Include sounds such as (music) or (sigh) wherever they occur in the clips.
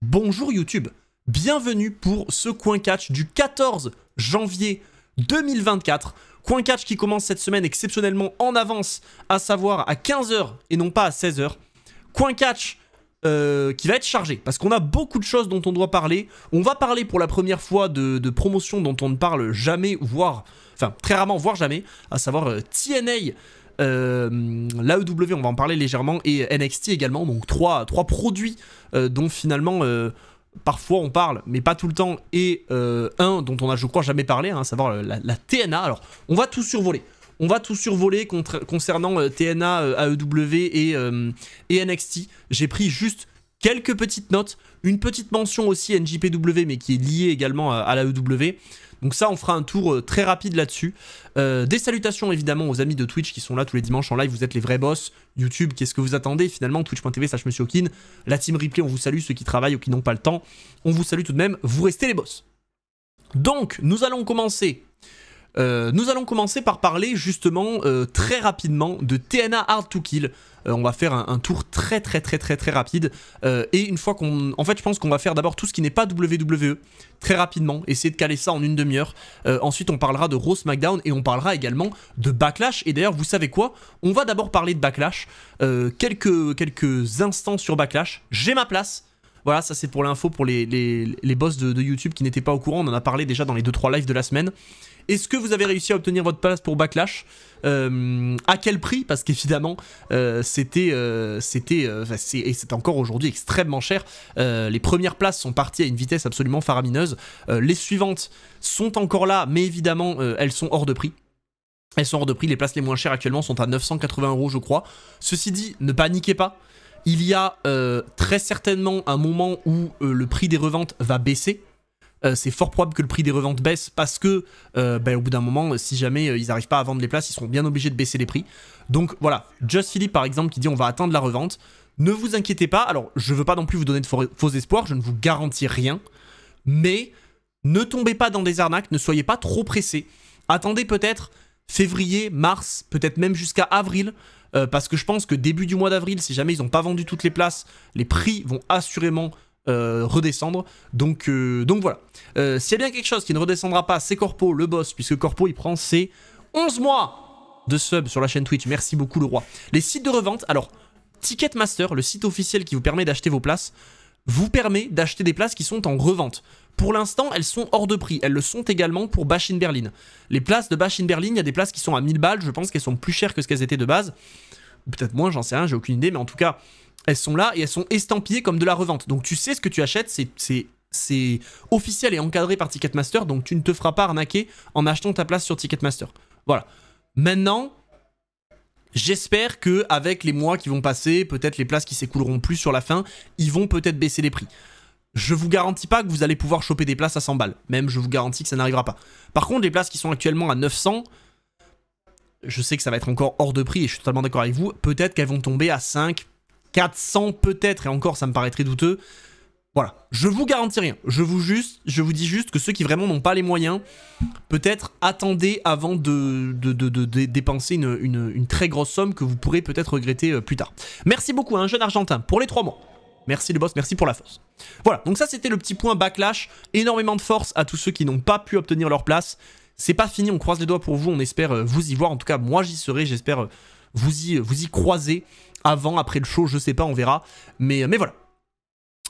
Bonjour YouTube, bienvenue pour ce coin catch du 14 janvier 2024. Coin catch qui commence cette semaine exceptionnellement en avance, à savoir à 15h et non pas à 16h. Coin catch euh, qui va être chargé parce qu'on a beaucoup de choses dont on doit parler. On va parler pour la première fois de, promotion promotions dont on ne parle jamais, voire, enfin très rarement, voire jamais, à savoir euh, TNA euh, l'AEW, on va en parler légèrement, et NXT également, donc trois, trois produits euh, dont finalement euh, parfois on parle, mais pas tout le temps, et un dont on a, je crois, jamais parlé, hein, à savoir la, TNA. Alors, on va tout survoler. On va tout survoler concernant TNA, AEW et, NXT. J'ai pris juste quelques petites notes, une petite mention aussi NJPW, mais qui est liée également à, à l'AEW. Donc ça, on fera un tour euh, très rapide là-dessus. Euh, des salutations évidemment aux amis de Twitch qui sont là tous les dimanches en live. Vous êtes les vrais boss. YouTube, qu'est-ce que vous attendez finalement Twitch.tv slash Monsieur Okin. La team replay, on vous salue ceux qui travaillent ou qui n'ont pas le temps. On vous salue tout de même. Vous restez les boss. Donc, nous allons commencer. Euh, nous allons commencer par parler justement très rapidement de TNA Hard to Kill, euh, on va faire un, tour très très très très très rapide. Euh, et une fois qu'on... En fait, je pense qu'on va faire d'abord tout ce qui n'est pas WWE, très rapidement, essayer de caler ça en une demi-heure. Euh, ensuite, on parlera de Raw SmackDown et on parlera également de Backlash. Et d'ailleurs, vous savez quoi On va d'abord parler de Backlash. quelques, quelques instants sur Backlash. J'ai ma place. Voilà, ça c'est pour l'info pour les, les, boss de, de, YouTube qui n'étaient pas au courant. On en a parlé déjà dans les 2-3 lives de la semaine. Est-ce que vous avez réussi à obtenir votre place pour Backlash euh, à quel prix Parce qu'évidemment, euh, c'était, euh, c'était, et c'est encore aujourd'hui extrêmement cher. les premières places sont parties à une vitesse absolument faramineuse. les suivantes sont encore là, mais évidemment, elles sont hors de prix. Elles sont hors de prix. Les places les moins chères actuellement sont à 980 euros, je crois. Ceci dit, ne paniquez pas. Il y a très certainement un moment où le prix des reventes va baisser. Euh, c'est fort probable que le prix des reventes baisse parce que, euh, ben, au bout d'un moment, si jamais euh, ils n'arrivent pas à vendre les places, ils seront bien obligés de baisser les prix. Donc voilà, Just Philippe par exemple qui dit on va atteindre la revente. Ne vous inquiétez pas, alors je veux pas non plus vous donner de faux, espoirs, je ne vous garantis rien, mais ne tombez pas dans des arnaques, ne soyez pas trop pressés. Attendez peut-être février, mars, peut-être même jusqu'à avril, parce que je pense que début du mois d'avril, si jamais ils n'ont pas vendu toutes les places, les prix vont assurément euh, redescendre. Donc, euh, donc voilà. Euh, s'il y a bien quelque chose qui ne redescendra pas, c'est Corpo, le boss, puisque Corpo, il prend ses 11 mois de sub sur la chaîne Twitch. Merci beaucoup, le roi. Les sites de revente, alors, Ticketmaster, le site officiel qui vous permet d'acheter vos places, vous permet d'acheter des places qui sont en revente. Pour l'instant, elles sont hors de prix. Elles le sont également pour Bash in Berlin. Les places de Bash in Berlin, il y a des places qui sont à 1000 balles. Je pense qu'elles sont plus chères que ce qu'elles étaient de base. Peut-être moins, j'en sais rien, j'ai aucune idée. Mais en tout cas, elles sont là et elles sont estampillées comme de la revente. Donc tu sais ce que tu achètes, c'est officiel et encadré par Ticketmaster, donc tu ne te feras pas arnaquer en achetant ta place sur Ticketmaster. Voilà. Maintenant, j'espère que avec les mois qui vont passer, peut-être les places qui s'écouleront plus sur la fin, ils vont peut-être baisser les prix. Je vous garantis pas que vous allez pouvoir choper des places à 100 balles. Même je vous garantis que ça n'arrivera pas. Par contre, les places qui sont actuellement à 900, je sais que ça va être encore hors de prix et je suis totalement d'accord avec vous, peut-être qu'elles vont tomber à 5, 400 peut-être, et encore ça me paraît très douteux. Voilà, je vous garantis rien. Je vous, juste, je vous dis juste que ceux qui vraiment n'ont pas les moyens, peut-être attendez avant de, dépenser une, très grosse somme que vous pourrez peut-être regretter euh, plus tard. Merci beaucoup à un hein, jeune argentin pour les 3 mois. Merci le boss, merci pour la force. Voilà, donc ça c'était le petit point backlash. Énormément de force à tous ceux qui n'ont pas pu obtenir leur place. C'est pas fini, on croise les doigts pour vous, on espère euh, vous y voir. En tout cas, moi j'y serai, j'espère euh, vous y, vous y croiser avant, après le show, je sais pas, on verra. Mais, mais voilà.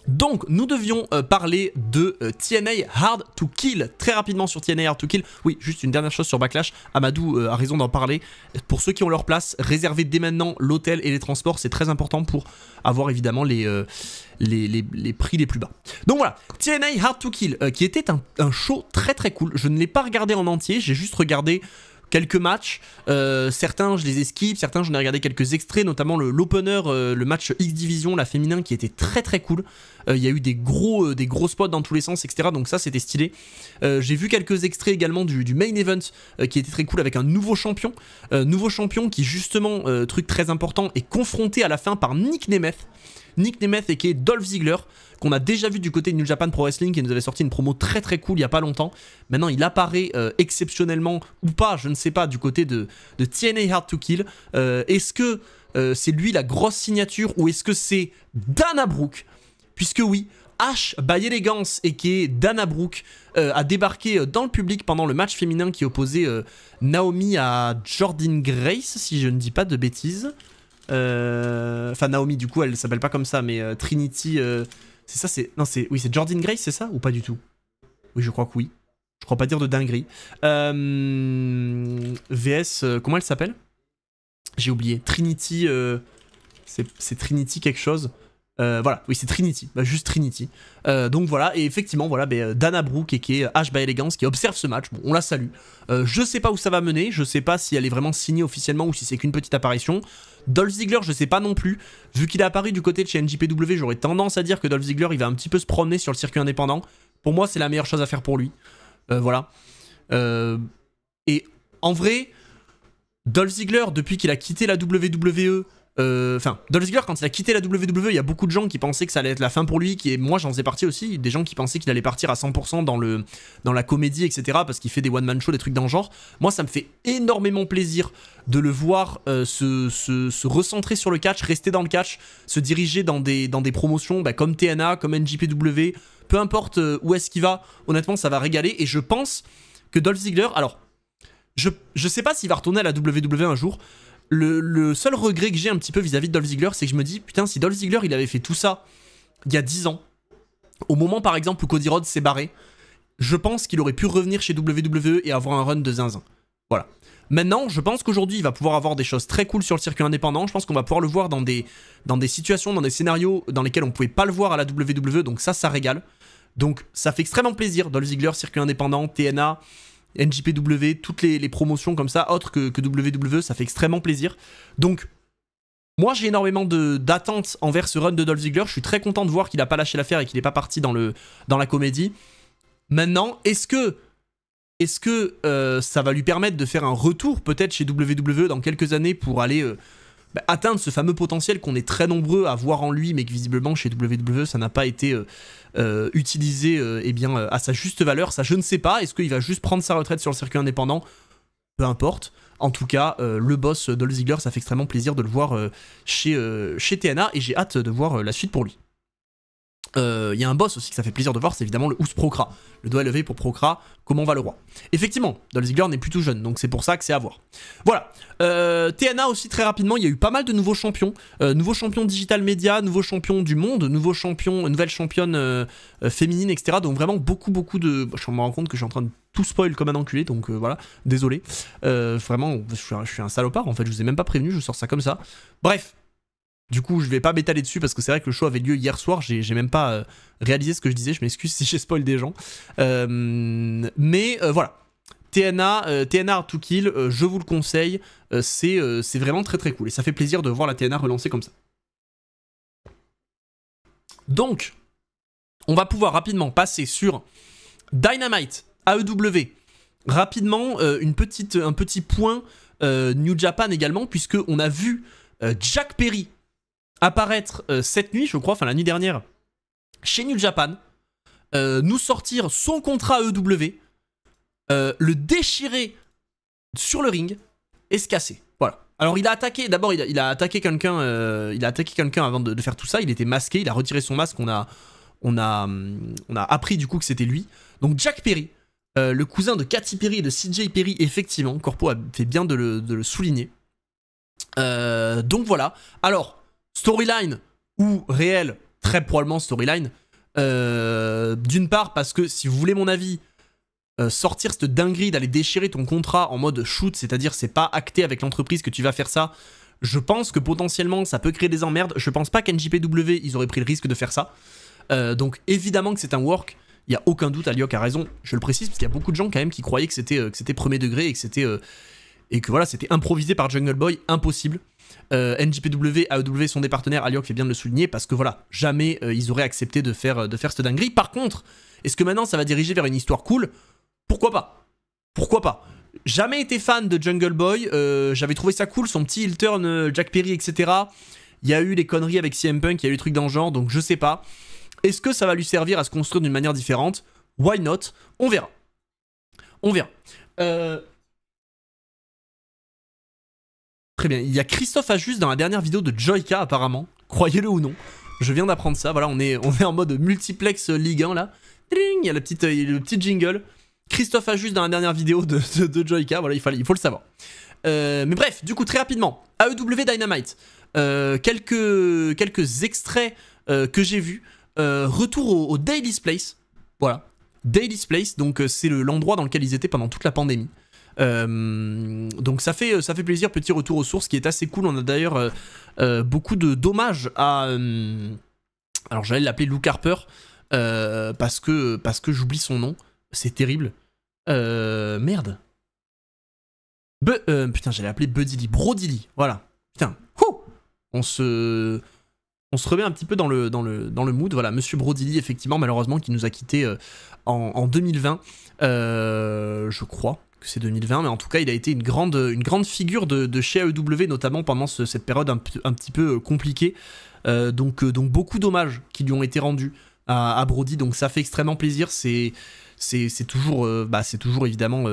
Donc, nous devions euh, parler de euh, TNA Hard to Kill, très rapidement sur TNA Hard to Kill. Oui, juste une dernière chose sur Backlash, Amadou euh, a raison d'en parler. Pour ceux qui ont leur place, réservez dès maintenant l'hôtel et les transports, c'est très important pour avoir évidemment les, les, prix les plus bas. Donc voilà, TNA Hard to Kill, qui était un, show très très cool. Je ne l'ai pas regardé en entier, j'ai juste regardé quelques matchs. Euh, certains, je les esquive, certains, j'en ai regardé quelques extraits, notamment l'opener, euh, le, match X-Division, la féminin, qui était très très cool. Euh, il y a eu des gros, des spots dans tous les sens, etc. Donc ça, c'était stylé. J'ai vu quelques extraits également du, du main event, qui était très cool, avec un nouveau champion. nouveau champion qui, justement, truc très important, est confronté à la fin par Nick Nemeth. Nick Nemeth et qui est Dolph Ziggler qu'on a déjà vu du côté de New Japan Pro Wrestling qui nous avait sorti une promo très très cool il y a pas longtemps. Maintenant, il apparaît euh, exceptionnellement ou pas, je ne sais pas, du côté de, TNA Hard to Kill. Euh, est-ce que euh, c'est lui la grosse signature ou est-ce que c'est Dana Brooke Puisque oui, Ash by Elegance et qui est Dana Brooke a débarqué dans le public pendant le match féminin qui opposait Naomi à Jordan Grace, si je ne dis pas de bêtises. Euh, enfin, Naomi, du coup, elle s'appelle pas comme ça, mais euh, Trinity. Euh, c'est ça, c'est. Non, c'est. Oui, c'est Jordan Grace, c'est ça Ou pas du tout Oui, je crois que oui. Je crois pas dire de dinguerie. VS, comment elle s'appelle J'ai oublié. Trinity. c'est Trinity quelque chose. Euh, voilà, oui, c'est Trinity, bah, juste Trinity. Euh, donc voilà, et effectivement, voilà, ben, euh, Dana Brooke et qui est H by Elegance qui observe ce match. Bon, on la salue. je sais pas où ça va mener, je sais pas si elle est vraiment signée officiellement ou si c'est qu'une petite apparition. Dolph Ziggler, je sais pas non plus. Vu qu'il est apparu du côté de chez NJPW, j'aurais tendance à dire que Dolph Ziggler, il va un petit peu se promener sur le circuit indépendant. Pour moi, c'est la meilleure chose à faire pour lui. voilà. et en vrai, Dolph Ziggler, depuis qu'il a quitté la WWE, euh, enfin, Dolph quand il a quitté la WWE, il y a beaucoup de gens qui pensaient que ça allait être la fin pour lui, et moi j'en faisais partie aussi, des gens qui pensaient qu'il allait partir à 100% dans, le, dans la comédie, etc., parce qu'il fait des one-man shows, des trucs dans le genre. Moi, ça me fait énormément plaisir de le voir euh, se, recentrer sur le catch, rester dans le catch, se diriger dans des, dans des promotions bah, comme TNA, comme NJPW, peu importe euh, où est-ce qu'il va, honnêtement, ça va régaler, et je pense que Dolph Ziggler, alors, je, je sais pas s'il va retourner à la WWE un jour, le, seul regret que j'ai un petit peu vis-à-vis de Dolph Ziggler, c'est que je me dis, putain, si Dolph Ziggler, il avait fait tout ça il y a 10 ans, au moment par exemple où Cody Rhodes s'est barré, je pense qu'il aurait pu revenir chez WWE et avoir un run de zinzin. Voilà. Maintenant, je pense qu'aujourd'hui, il va pouvoir avoir des choses très cool sur le circuit indépendant. Je pense qu'on va pouvoir le voir dans des, dans des situations, dans des scénarios dans lesquels on pouvait pas le voir à la WWE. Donc ça, ça régale. Donc ça fait extrêmement plaisir. Dolph Ziggler, circuit indépendant, TNA, NJPW, toutes les, promotions comme ça, autres que, que WWE, ça fait extrêmement plaisir. Donc, moi, j'ai énormément d'attentes envers ce run de Dolph Ziggler. Je suis très content de voir qu'il n'a pas lâché l'affaire et qu'il n'est pas parti dans, le, dans la comédie. Maintenant, est-ce que, est -ce que euh, ça va lui permettre de faire un retour peut-être chez WWE dans quelques années pour aller euh, bah, atteindre ce fameux potentiel qu'on est très nombreux à voir en lui, mais que visiblement chez WWE, ça n'a pas été euh, euh, utilisé euh, eh bien, à sa juste valeur. Ça, je ne sais pas. Est-ce qu'il va juste prendre sa retraite sur le circuit indépendant Peu importe. En tout cas, le boss Dolph Ziggler, ça fait extrêmement plaisir de le voir chez, chez TNA et j'ai hâte de voir la suite pour lui il euh, y a un boss aussi que ça fait plaisir de voir, c'est évidemment le Ous Procra. Le doigt levé pour Procra, comment va le roi Effectivement, Ziggler n'est plus tout jeune, donc c'est pour ça que c'est à voir. Voilà. Euh, TNA aussi, très rapidement, il y a eu pas mal de nouveaux champions. Euh, nouveaux champions digital media, nouveaux champions du monde, nouveaux champions, nouvelles championnes euh, féminines, etc. Donc vraiment beaucoup, beaucoup de... Je me rends compte que je suis en train de tout spoil comme un enculé, donc voilà, désolé. vraiment, je suis, un, je suis, un, salopard en fait, je vous ai même pas prévenu, je sors ça comme ça. Bref, du coup, je vais pas m'étaler dessus parce que c'est vrai que le show avait lieu hier soir. J'ai même pas euh, réalisé ce que je disais. Je m'excuse si j'ai spoil des gens. Euh, mais euh, voilà. TNA, TNA to Kill, je vous le conseille. c'est vraiment très très cool. Et ça fait plaisir de voir la TNA relancée comme ça. Donc, on va pouvoir rapidement passer sur Dynamite AEW. Rapidement, une petite, un petit point New Japan également, puisque on a vu Jack Perry apparaître euh, cette nuit, je crois, enfin la nuit dernière, chez New Japan, euh, nous sortir son contrat EW, euh, le déchirer sur le ring et se casser. Voilà. Alors il a attaqué, d'abord il, a attaqué quelqu'un, il a attaqué quelqu'un avant de, faire tout ça, il était masqué, il a retiré son masque, on a, on a, on a appris du coup que c'était lui. Donc Jack Perry, le cousin de Katy Perry et de CJ Perry, effectivement, Corpo a fait bien de le souligner. donc voilà. Alors, Storyline ou réel, très probablement storyline. Euh, d'une part, parce que si vous voulez mon avis, euh, sortir cette dinguerie d'aller déchirer ton contrat en mode shoot, c'est-à-dire c'est pas acté avec l'entreprise que tu vas faire ça, je pense que potentiellement ça peut créer des emmerdes. Je pense pas qu'NJPW, ils auraient pris le risque de faire ça. Euh, donc évidemment que c'est un work. Il n'y a aucun doute, Aliok a raison, je le précise, parce qu'il y a beaucoup de gens quand même qui croyaient que c'était premier degré et que c'était... et que voilà, c'était improvisé par Jungle Boy, impossible. Euh, NJPW, AEW sont des partenaires, Aliok fait bien de le souligner, parce que voilà, jamais euh, ils auraient accepté de faire, euh, de faire cette dinguerie. Par contre, est-ce que maintenant ça va diriger vers une histoire cool Pourquoi pas Pourquoi pas Jamais été fan de Jungle Boy, j'avais trouvé ça cool, son petit Hilton, turn, Jack Perry, etc. Il y a eu les conneries avec CM Punk, il y a eu des trucs dans le genre, donc je sais pas. Est-ce que ça va lui servir à se construire d'une manière différente Why not On verra. On verra. Euh, Très bien, il y a Christophe Ajus dans la dernière vidéo de Joyka apparemment, croyez-le ou non. Je viens d'apprendre ça, voilà, on est, on est en mode multiplex euh, Ligue 1 là. il y a le petit, euh, petit jingle. Christophe Ajus dans la dernière vidéo de, de, Joyka, voilà, il, fallait, il faut le savoir. Euh, mais bref, du coup, très rapidement, AEW Dynamite. quelques, quelques extraits que j'ai vus. retour au, au Daily's Place. Voilà. Daily's Place, donc c'est l'endroit dans lequel ils étaient pendant toute la pandémie. Euh, donc ça fait, ça fait plaisir, petit retour aux sources qui est assez cool. On a d'ailleurs euh, euh, beaucoup de dommages à... alors j'allais l'appeler Luke Harper parce que, parce que j'oublie son nom. C'est terrible. merde. putain, j'allais l'appeler Buddy Lee. voilà. Putain. on se on se remet un petit peu dans le, dans le, dans le mood. Voilà, Monsieur Brodilly, effectivement, malheureusement, qui nous a quittés en, 2020, je crois que c'est 2020, mais en tout cas, il a été une grande, une grande figure de, de chez AEW, notamment pendant cette période un, petit peu euh, compliquée. Euh, donc, euh, donc, beaucoup d'hommages qui lui ont été rendus à, Brody, donc ça fait extrêmement plaisir. C'est, c'est, toujours, bah, c'est toujours évidemment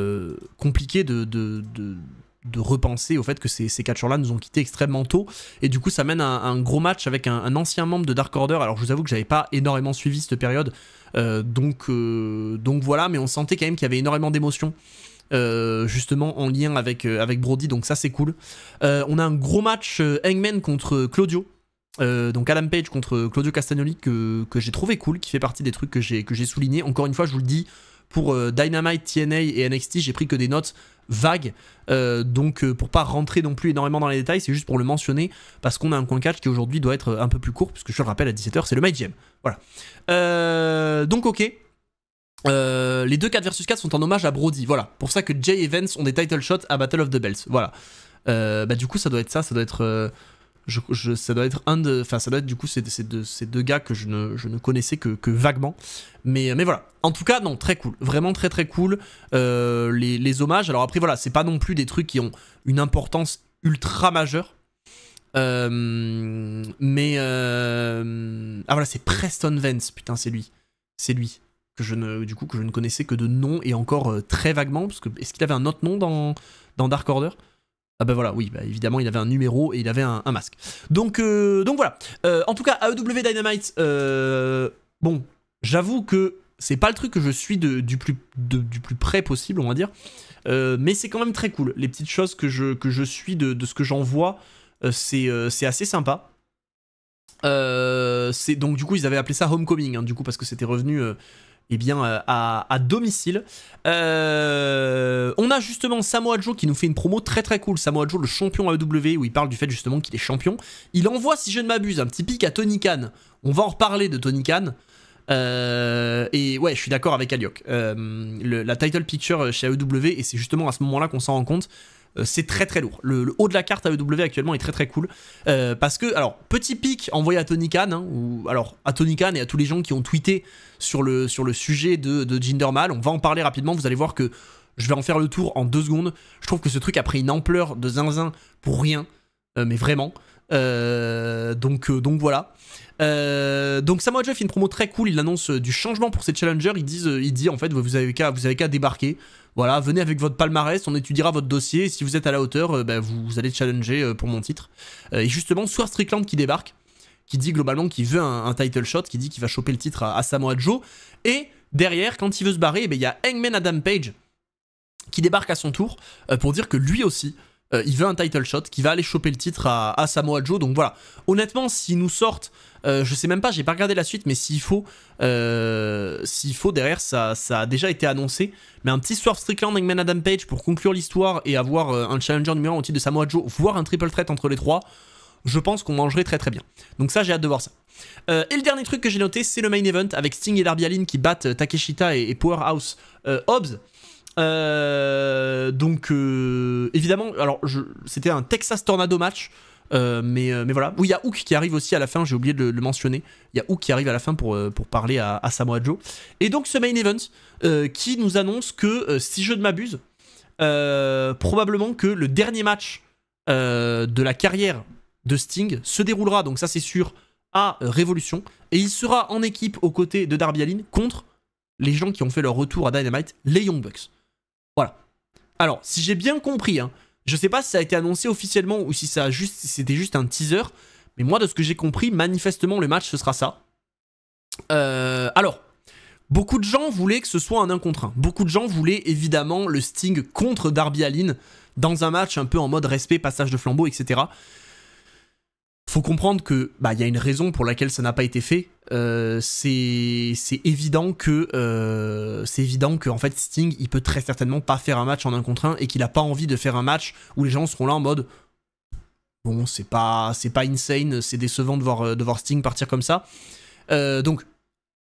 compliqué de, de, de repenser au fait que ces, ces catchers-là nous ont quittés extrêmement tôt. Et du coup, ça mène à un, gros match avec un, ancien membre de Dark Order. Alors, je vous avoue que j'avais pas énormément suivi cette période. donc, donc voilà, mais on sentait quand même qu'il y avait énormément d'émotions euh, justement en lien avec, euh, avec Brody, donc ça c'est cool. Euh, on a un gros match Hangman contre Claudio. donc Adam Page contre Claudio Castagnoli que, j'ai trouvé cool, qui fait partie des trucs que j'ai souligné. Encore une fois, je vous le dis, pour Dynamite, TNA et NXT, j'ai pris que des notes vagues. donc pour pas rentrer non plus énormément dans les détails, c'est juste pour le mentionner parce qu'on a un coin catch qui aujourd'hui doit être un peu plus court puisque je le rappelle à 17h c'est le My Voilà. donc ok, euh, les deux 4 versus 4 sont en hommage à Brody, voilà. Pour ça que Jay Evans ont des title shots à Battle of the Bells, voilà. Euh, bah du coup ça doit être ça, ça doit être... Euh, ça doit être un de... Enfin ça doit être du coup ces, deux, ces deux, gars que je ne, connaissais que, vaguement. Mais, mais voilà. En tout cas non, très cool. Vraiment très très cool. Les, hommages, alors après voilà, c'est pas non plus des trucs qui ont une importance ultra majeure. mais... ah voilà, c'est Preston Vance, putain c'est lui. C'est lui que je ne, du coup, que je ne connaissais que de nom et encore euh, très vaguement, parce que est-ce qu'il avait un autre nom dans, dans Dark Order ah ben voilà, oui, bah, évidemment, il avait un numéro et il avait un, masque. Donc, euh, donc voilà. Euh, en tout cas, AEW Dynamite, bon, j'avoue que c'est pas le truc que je suis de, du, plus, du plus près possible, on va dire. mais c'est quand même très cool. Les petites choses que je, que je suis de, ce que j'en vois, c'est assez sympa. c'est donc du coup, ils avaient appelé ça Homecoming, hein, du coup, parce que c'était revenu eh bien, euh, à, domicile. Euh, on a justement Samoa Joe qui nous fait une promo très très cool. Samoa Joe, le champion AEW, e, où il parle du fait justement qu'il est champion. Il envoie, si je ne m'abuse, un petit pic à Tony Khan. On va en reparler de Tony Khan. Euh, et ouais, je suis d'accord avec Aliok. la title picture chez AEW, e, et c'est justement à ce moment-là qu'on s'en rend compte euh, c'est très très lourd. Le, haut de la carte AEW actuellement est très très cool. Euh, parce que, alors, petit pic envoyé à Tony Khan, hein, ou alors à Tony Khan et à tous les gens qui ont tweeté sur le, sur le sujet de, de mal. on va en parler rapidement, vous allez voir que je vais en faire le tour en deux secondes. Je trouve que ce truc a pris une ampleur de zinzin pour rien, euh, mais vraiment. donc, donc voilà. Euh, donc Samoa Joe fait une promo très cool, il annonce euh, du changement pour ses challengers, il, dit euh, en fait vous avez qu'à débarquer, voilà, venez avec votre palmarès, on étudiera votre dossier, et si vous êtes à la hauteur, ben, vous, allez challenger pour mon titre. et justement, soit Strickland qui débarque, qui dit globalement qu'il veut un, title shot, qui dit qu'il va choper le titre à, Samoa Joe, et derrière, quand il veut se barrer, eh ben, il y a Hangman Adam Page qui débarque à son tour pour dire que lui aussi, euh, il veut un title shot qui va aller choper le titre à, Samoa Joe. Donc voilà. Honnêtement, s'ils nous sortent, euh, je sais même pas, j'ai pas regardé la suite, mais s'il faut, euh, s'il faut derrière, ça, ça, a déjà été annoncé. Mais un petit Swerve Strickland Man Adam Page pour conclure l'histoire et avoir un challenger numéro 1 au titre de Samoa Joe, voire un triple threat entre les trois. Je pense qu'on mangerait très très bien. Donc ça, j'ai hâte de voir ça. et le dernier truc que j'ai noté, c'est le main event avec Sting et Darby Allin qui battent Takeshita et Powerhouse Hobbs. Euh, donc, euh, évidemment, alors c'était un Texas Tornado match. Euh, mais, mais voilà. Oui, il y a Hook qui arrive aussi à la fin, j'ai oublié de le, mentionner. Il y a Hook qui arrive à la fin pour, pour parler à, Samoa Joe. Et donc ce main event qui nous annonce que, si je ne m'abuse, probablement que le dernier match de la carrière de Sting se déroulera, donc ça c'est sûr, à Révolution. Et il sera en équipe aux côtés de Darby Allin contre les gens qui ont fait leur retour à Dynamite, les Young Bucks. Voilà. Alors, si j'ai bien compris, je hein, je sais pas si ça a été annoncé officiellement ou si, c'était juste un teaser, mais moi, de ce que j'ai compris, manifestement, le match, ce sera ça. Euh, alors, beaucoup de gens voulaient que ce soit un 1 contre 1. Beaucoup de gens voulaient évidemment le Sting contre Darby Allin dans un match un peu en mode respect, passage de flambeau, etc faut comprendre que bah, il y a une raison pour laquelle ça n'a pas été fait. Euh, c'est évident que euh, c'est évident que en fait Sting il peut très certainement pas faire un match en un contre un et qu'il a pas envie de faire un match où les gens seront là en mode bon c'est pas c'est pas insane c'est décevant de voir euh, de voir Sting partir comme ça. donc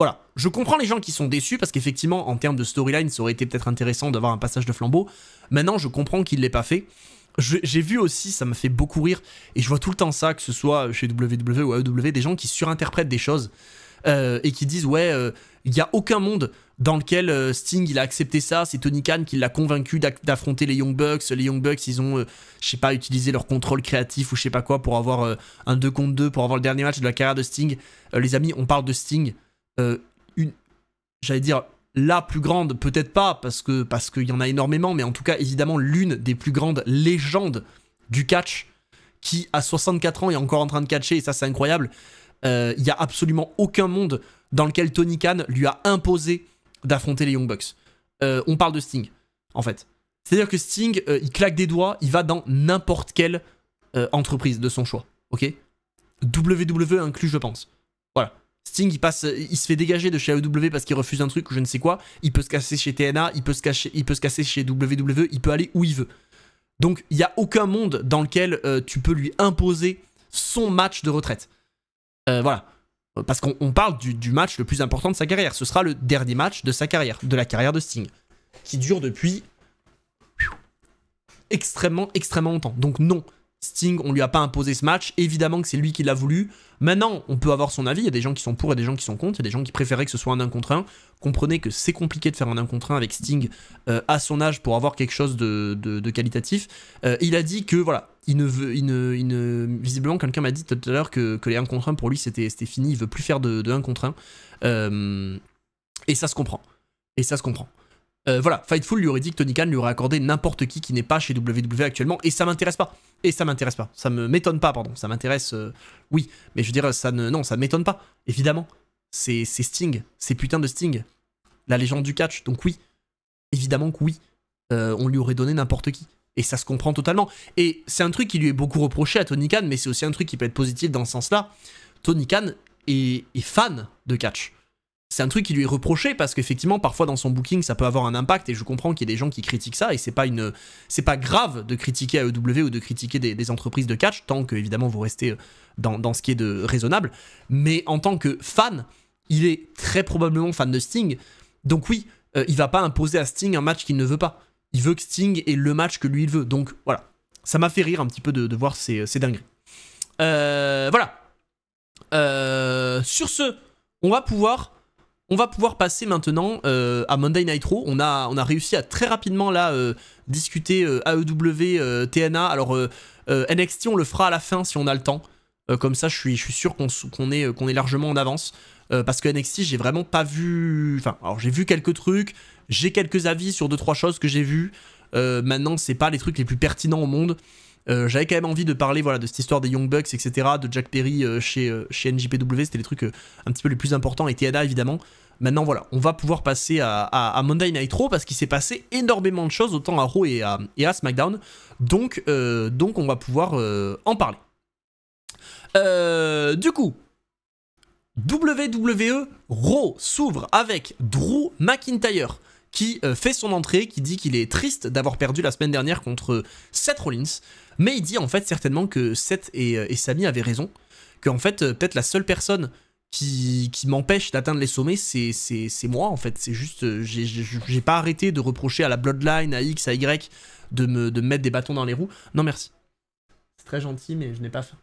voilà, je comprends les gens qui sont déçus parce qu'effectivement en termes de storyline ça aurait été peut-être intéressant d'avoir un passage de flambeau. Maintenant je comprends qu'il l'ait pas fait j'ai vu aussi, ça me fait beaucoup rire, et je vois tout le temps ça, que ce soit chez WWE ou AEW, des gens qui surinterprètent des choses euh, et qui disent ouais, euh, il n'y a aucun monde dans lequel euh, Sting il a accepté ça, c'est Tony Khan qui l'a convaincu d'affronter les Young Bucks, les Young Bucks ils ont, je sais pas, utilisé leur contrôle créatif ou je sais pas quoi pour avoir un 2 contre 2, pour avoir le dernier match de la carrière de Sting. les amis, on parle de Sting, une, j'allais dire la plus grande, peut-être pas, parce que parce qu'il y en a énormément, mais en tout cas, évidemment, l'une des plus grandes légendes du catch, qui à 64 ans est encore en train de catcher, et ça c'est incroyable. Euh, il y n'y a absolument aucun monde dans lequel Tony Khan lui a imposé d'affronter les Young Bucks. Euh, on parle de Sting, en fait. C'est-à-dire que Sting, euh, il claque des doigts, il va dans n'importe quelle entreprise de son choix, ok WWE inclus, je pense. Sting, il, passe, il se fait dégager de chez AEW parce qu'il refuse un truc ou je ne sais quoi. Il peut se casser chez TNA, il peut se, cacher, il peut se casser chez WWE, il peut aller où il veut. Donc, il n'y a aucun monde dans lequel euh, tu peux lui imposer son match de retraite. Euh, voilà. Parce qu'on parle du, du, match le plus important de sa carrière. Ce sera le dernier match de sa carrière, de la carrière de Sting, qui dure depuis extrêmement, extrêmement longtemps. Donc non, Sting, on lui a pas imposé ce match. Évidemment que c'est lui qui l'a voulu. Maintenant, on peut avoir son avis, il y a des gens qui sont pour et des gens qui sont contre, il y a des gens qui préféraient que ce soit un 1 contre 1. Comprenez que c'est compliqué de faire un 1 contre 1 avec Sting euh, à son âge pour avoir quelque chose de, qualitatif. Euh, il a dit que, voilà, il ne veut, il ne, il visiblement, quelqu'un m'a dit tout à l'heure que, les 1 contre 1 pour lui c'était fini, il veut plus faire de, 1 contre 1. Euh, et ça se comprend. Et ça se comprend. Euh, voilà, Fightful lui aurait dit que Tony Khan lui aurait accordé n'importe qui qui n'est pas chez WWE actuellement, et ça m'intéresse pas. Et ça m'intéresse pas. Ça me m'étonne pas, pardon. Ça m'intéresse, euh, oui, mais je veux dire, ça ne, non, ça m'étonne pas, évidemment. C'est Sting, c'est putain de Sting, la légende du catch. Donc oui, évidemment que oui, euh, on lui aurait donné n'importe qui. Et ça se comprend totalement. Et c'est un truc qui lui est beaucoup reproché à Tony Khan, mais c'est aussi un truc qui peut être positif dans ce sens-là. Tony Khan est fan de catch c'est un truc qui lui est reproché parce qu'effectivement parfois dans son booking ça peut avoir un impact et je comprends qu'il y ait des gens qui critiquent ça et c'est pas une c'est pas grave de critiquer AEW ou de critiquer des, entreprises de catch tant que évidemment vous restez dans, ce qui est de raisonnable mais en tant que fan il est très probablement fan de Sting donc oui euh, il va pas imposer à Sting un match qu'il ne veut pas il veut que Sting ait le match que lui il veut donc voilà ça m'a fait rire un petit peu de, voir ces, ces dingueries euh, voilà euh, sur ce on va pouvoir on va pouvoir passer maintenant euh, à Monday Night On a, on a réussi à très rapidement là euh, discuter euh, AEW, TNA. Alors NXT, on le fera à la fin si on a le temps. comme ça, je suis, je suis sûr qu'on est, est largement en avance. parce que NXT, j'ai vraiment pas vu. Enfin, alors j'ai vu quelques trucs, j'ai quelques avis sur deux trois choses que j'ai vues. maintenant, c'est pas les trucs les plus pertinents au monde. Euh, j'avais quand même envie de parler voilà, de cette histoire des Young Bucks, etc., de Jack Perry euh, chez, euh, chez NJPW, c'était les trucs un petit peu les plus importants, et Tiana évidemment. Maintenant, voilà, on va pouvoir passer à, Monday Night Raw parce qu'il s'est passé énormément de choses, autant à Raw et à, et SmackDown. Donc, donc, on va pouvoir en parler. du coup, WWE Raw s'ouvre avec Drew McIntyre qui euh, fait son entrée, qui dit qu'il est triste d'avoir perdu la semaine dernière contre euh, Seth Rollins, mais il dit en fait certainement que Seth et, euh, et Sami avaient raison, que en fait peut-être la seule personne qui, qui m'empêche d'atteindre les sommets, c'est moi en fait. C'est juste, j'ai pas arrêté de reprocher à la Bloodline, à X, à Y de de me mettre des bâtons dans les roues. Non merci. C'est très gentil, mais je n'ai pas faim.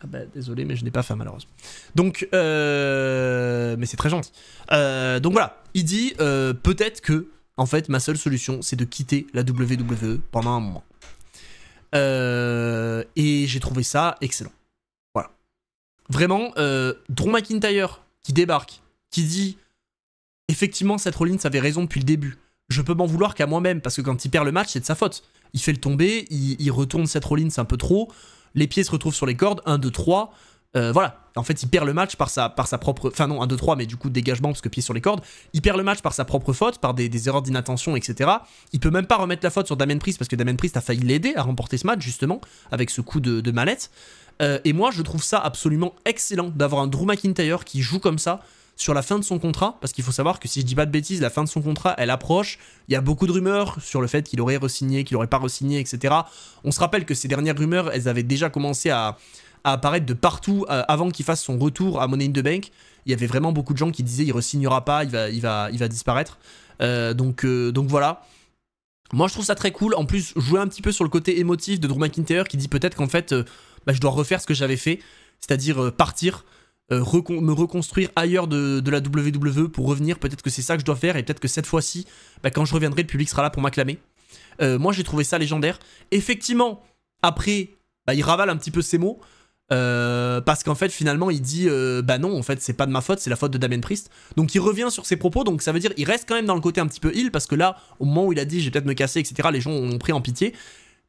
Ah bah désolé, mais je n'ai pas faim malheureusement. Donc, euh, mais c'est très gentil. Euh, donc voilà, il dit euh, peut-être que, en fait, ma seule solution, c'est de quitter la WWE pendant un moment. et j'ai trouvé ça excellent. Voilà. Vraiment, Drew McIntyre qui débarque, qui dit effectivement, cette Rollins avait raison depuis le début. Je peux m'en vouloir qu'à moi-même, parce que quand il perd le match, c'est de sa faute. Il fait le tomber, il, retourne cette Rollins un peu trop les pieds se retrouvent sur les cordes, 1, 2, 3. voilà, en fait, il perd le match par sa, par sa propre. Enfin, non, 1, 2, 3, mais du coup, dégagement parce que pieds sur les cordes. Il perd le match par sa propre faute, par des, erreurs d'inattention, etc. Il peut même pas remettre la faute sur Damien Priest parce que Damien Priest a failli l'aider à remporter ce match, justement, avec ce coup de, de mallette. Euh, et moi, je trouve ça absolument excellent d'avoir un Drew McIntyre qui joue comme ça sur la fin de son contrat, parce qu'il faut savoir que si je dis pas de bêtises, la fin de son contrat, elle approche. Il y a beaucoup de rumeurs sur le fait qu'il aurait resigné, qu'il aurait pas resigné, etc. On se rappelle que ces dernières rumeurs, elles avaient déjà commencé à, apparaître de partout euh, avant qu'il fasse son retour à Money in the Bank. Il y avait vraiment beaucoup de gens qui disaient il resignera pas, il va, il va, il va disparaître. Euh, donc, euh, donc voilà. Moi, je trouve ça très cool. En plus, jouer un petit peu sur le côté émotif de Drew McIntyre qui dit peut-être qu'en fait, bah, je dois refaire ce que j'avais fait, c'est-à-dire partir. Euh, me reconstruire ailleurs de, la WWE pour revenir. Peut-être que c'est ça que je dois faire et peut-être que cette fois-ci, bah, quand je reviendrai, le public sera là pour m'acclamer. Euh, moi, j'ai trouvé ça légendaire. Effectivement, après, bah, il ravale un petit peu ses mots. Euh, parce qu'en fait, finalement, il dit Bah non, en fait, c'est pas de ma faute, c'est la faute de Damien Priest. Donc il revient sur ses propos, donc ça veut dire il reste quand même dans le côté un petit peu heal. Parce que là, au moment où il a dit J'ai peut-être me casser, etc., les gens ont pris en pitié.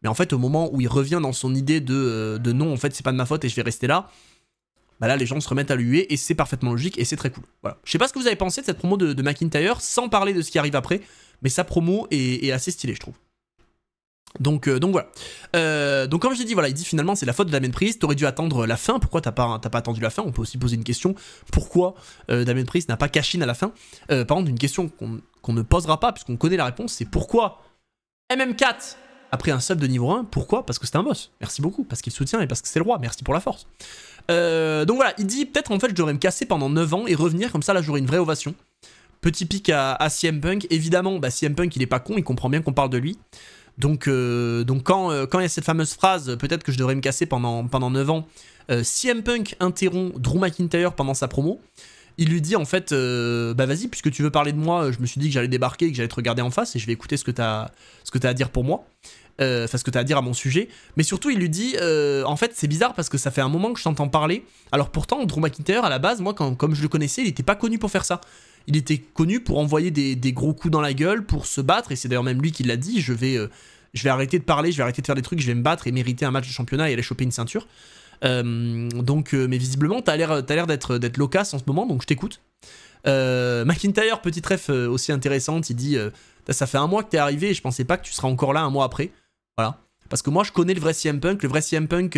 Mais en fait, au moment où il revient dans son idée de, de non, en fait, c'est pas de ma faute et je vais rester là, bah là les gens se remettent à l'UE et c'est parfaitement logique et c'est très cool. Voilà. Je sais pas ce que vous avez pensé de cette promo de, McIntyre, sans parler de ce qui arrive après, mais sa promo est, assez stylée je trouve. Donc, euh, donc voilà. Euh, donc comme je l'ai dit, voilà, il dit finalement c'est la faute de Damien Priest, t'aurais dû attendre la fin, pourquoi t'as pas, pas attendu la fin On peut aussi poser une question, pourquoi euh, Damien Priest n'a pas Cachine à la fin Par contre, une question qu'on ne posera pas puisqu'on connaît la réponse, c'est pourquoi MM4 après un sub de niveau 1. Pourquoi Parce que c'est un boss. Merci beaucoup. Parce qu'il soutient et parce que c'est le roi. Merci pour la force. Euh, donc voilà, il dit peut-être en fait je devrais me casser pendant 9 ans et revenir comme ça là j'aurai une vraie ovation. Petit pic à, CM Punk. Évidemment, bah, CM Punk il est pas con, il comprend bien qu'on parle de lui. Donc, euh, donc euh, quand il y a cette fameuse phrase peut-être que je devrais me casser pendant, pendant 9 ans, CM Punk interrompt Drew McIntyre pendant sa promo il lui dit en fait, euh, bah vas-y, puisque tu veux parler de moi, je me suis dit que j'allais débarquer, que j'allais te regarder en face et je vais écouter ce que t'as, ce que as à dire pour moi. Euh, enfin, ce que t'as à dire à mon sujet. Mais surtout, il lui dit, euh, en fait, c'est bizarre parce que ça fait un moment que je t'entends parler. Alors pourtant, Drew McIntyre, à la base, moi, quand, comme je le connaissais, il n'était pas connu pour faire ça. Il était connu pour envoyer des, gros coups dans la gueule, pour se battre, et c'est d'ailleurs même lui qui l'a dit, je vais, je vais arrêter de parler, je vais arrêter de faire des trucs, je vais me battre et mériter un match de championnat et aller choper une ceinture. Euh, donc, euh, mais visiblement, t'as l'air, l'air d'être, d'être loquace en ce moment, donc je t'écoute. Euh, McIntyre, petite ref aussi intéressante, il dit Ça fait un mois que t'es arrivé et je pensais pas que tu seras encore là un mois après. Voilà. Parce que moi, je connais le vrai CM Punk. Le vrai CM Punk,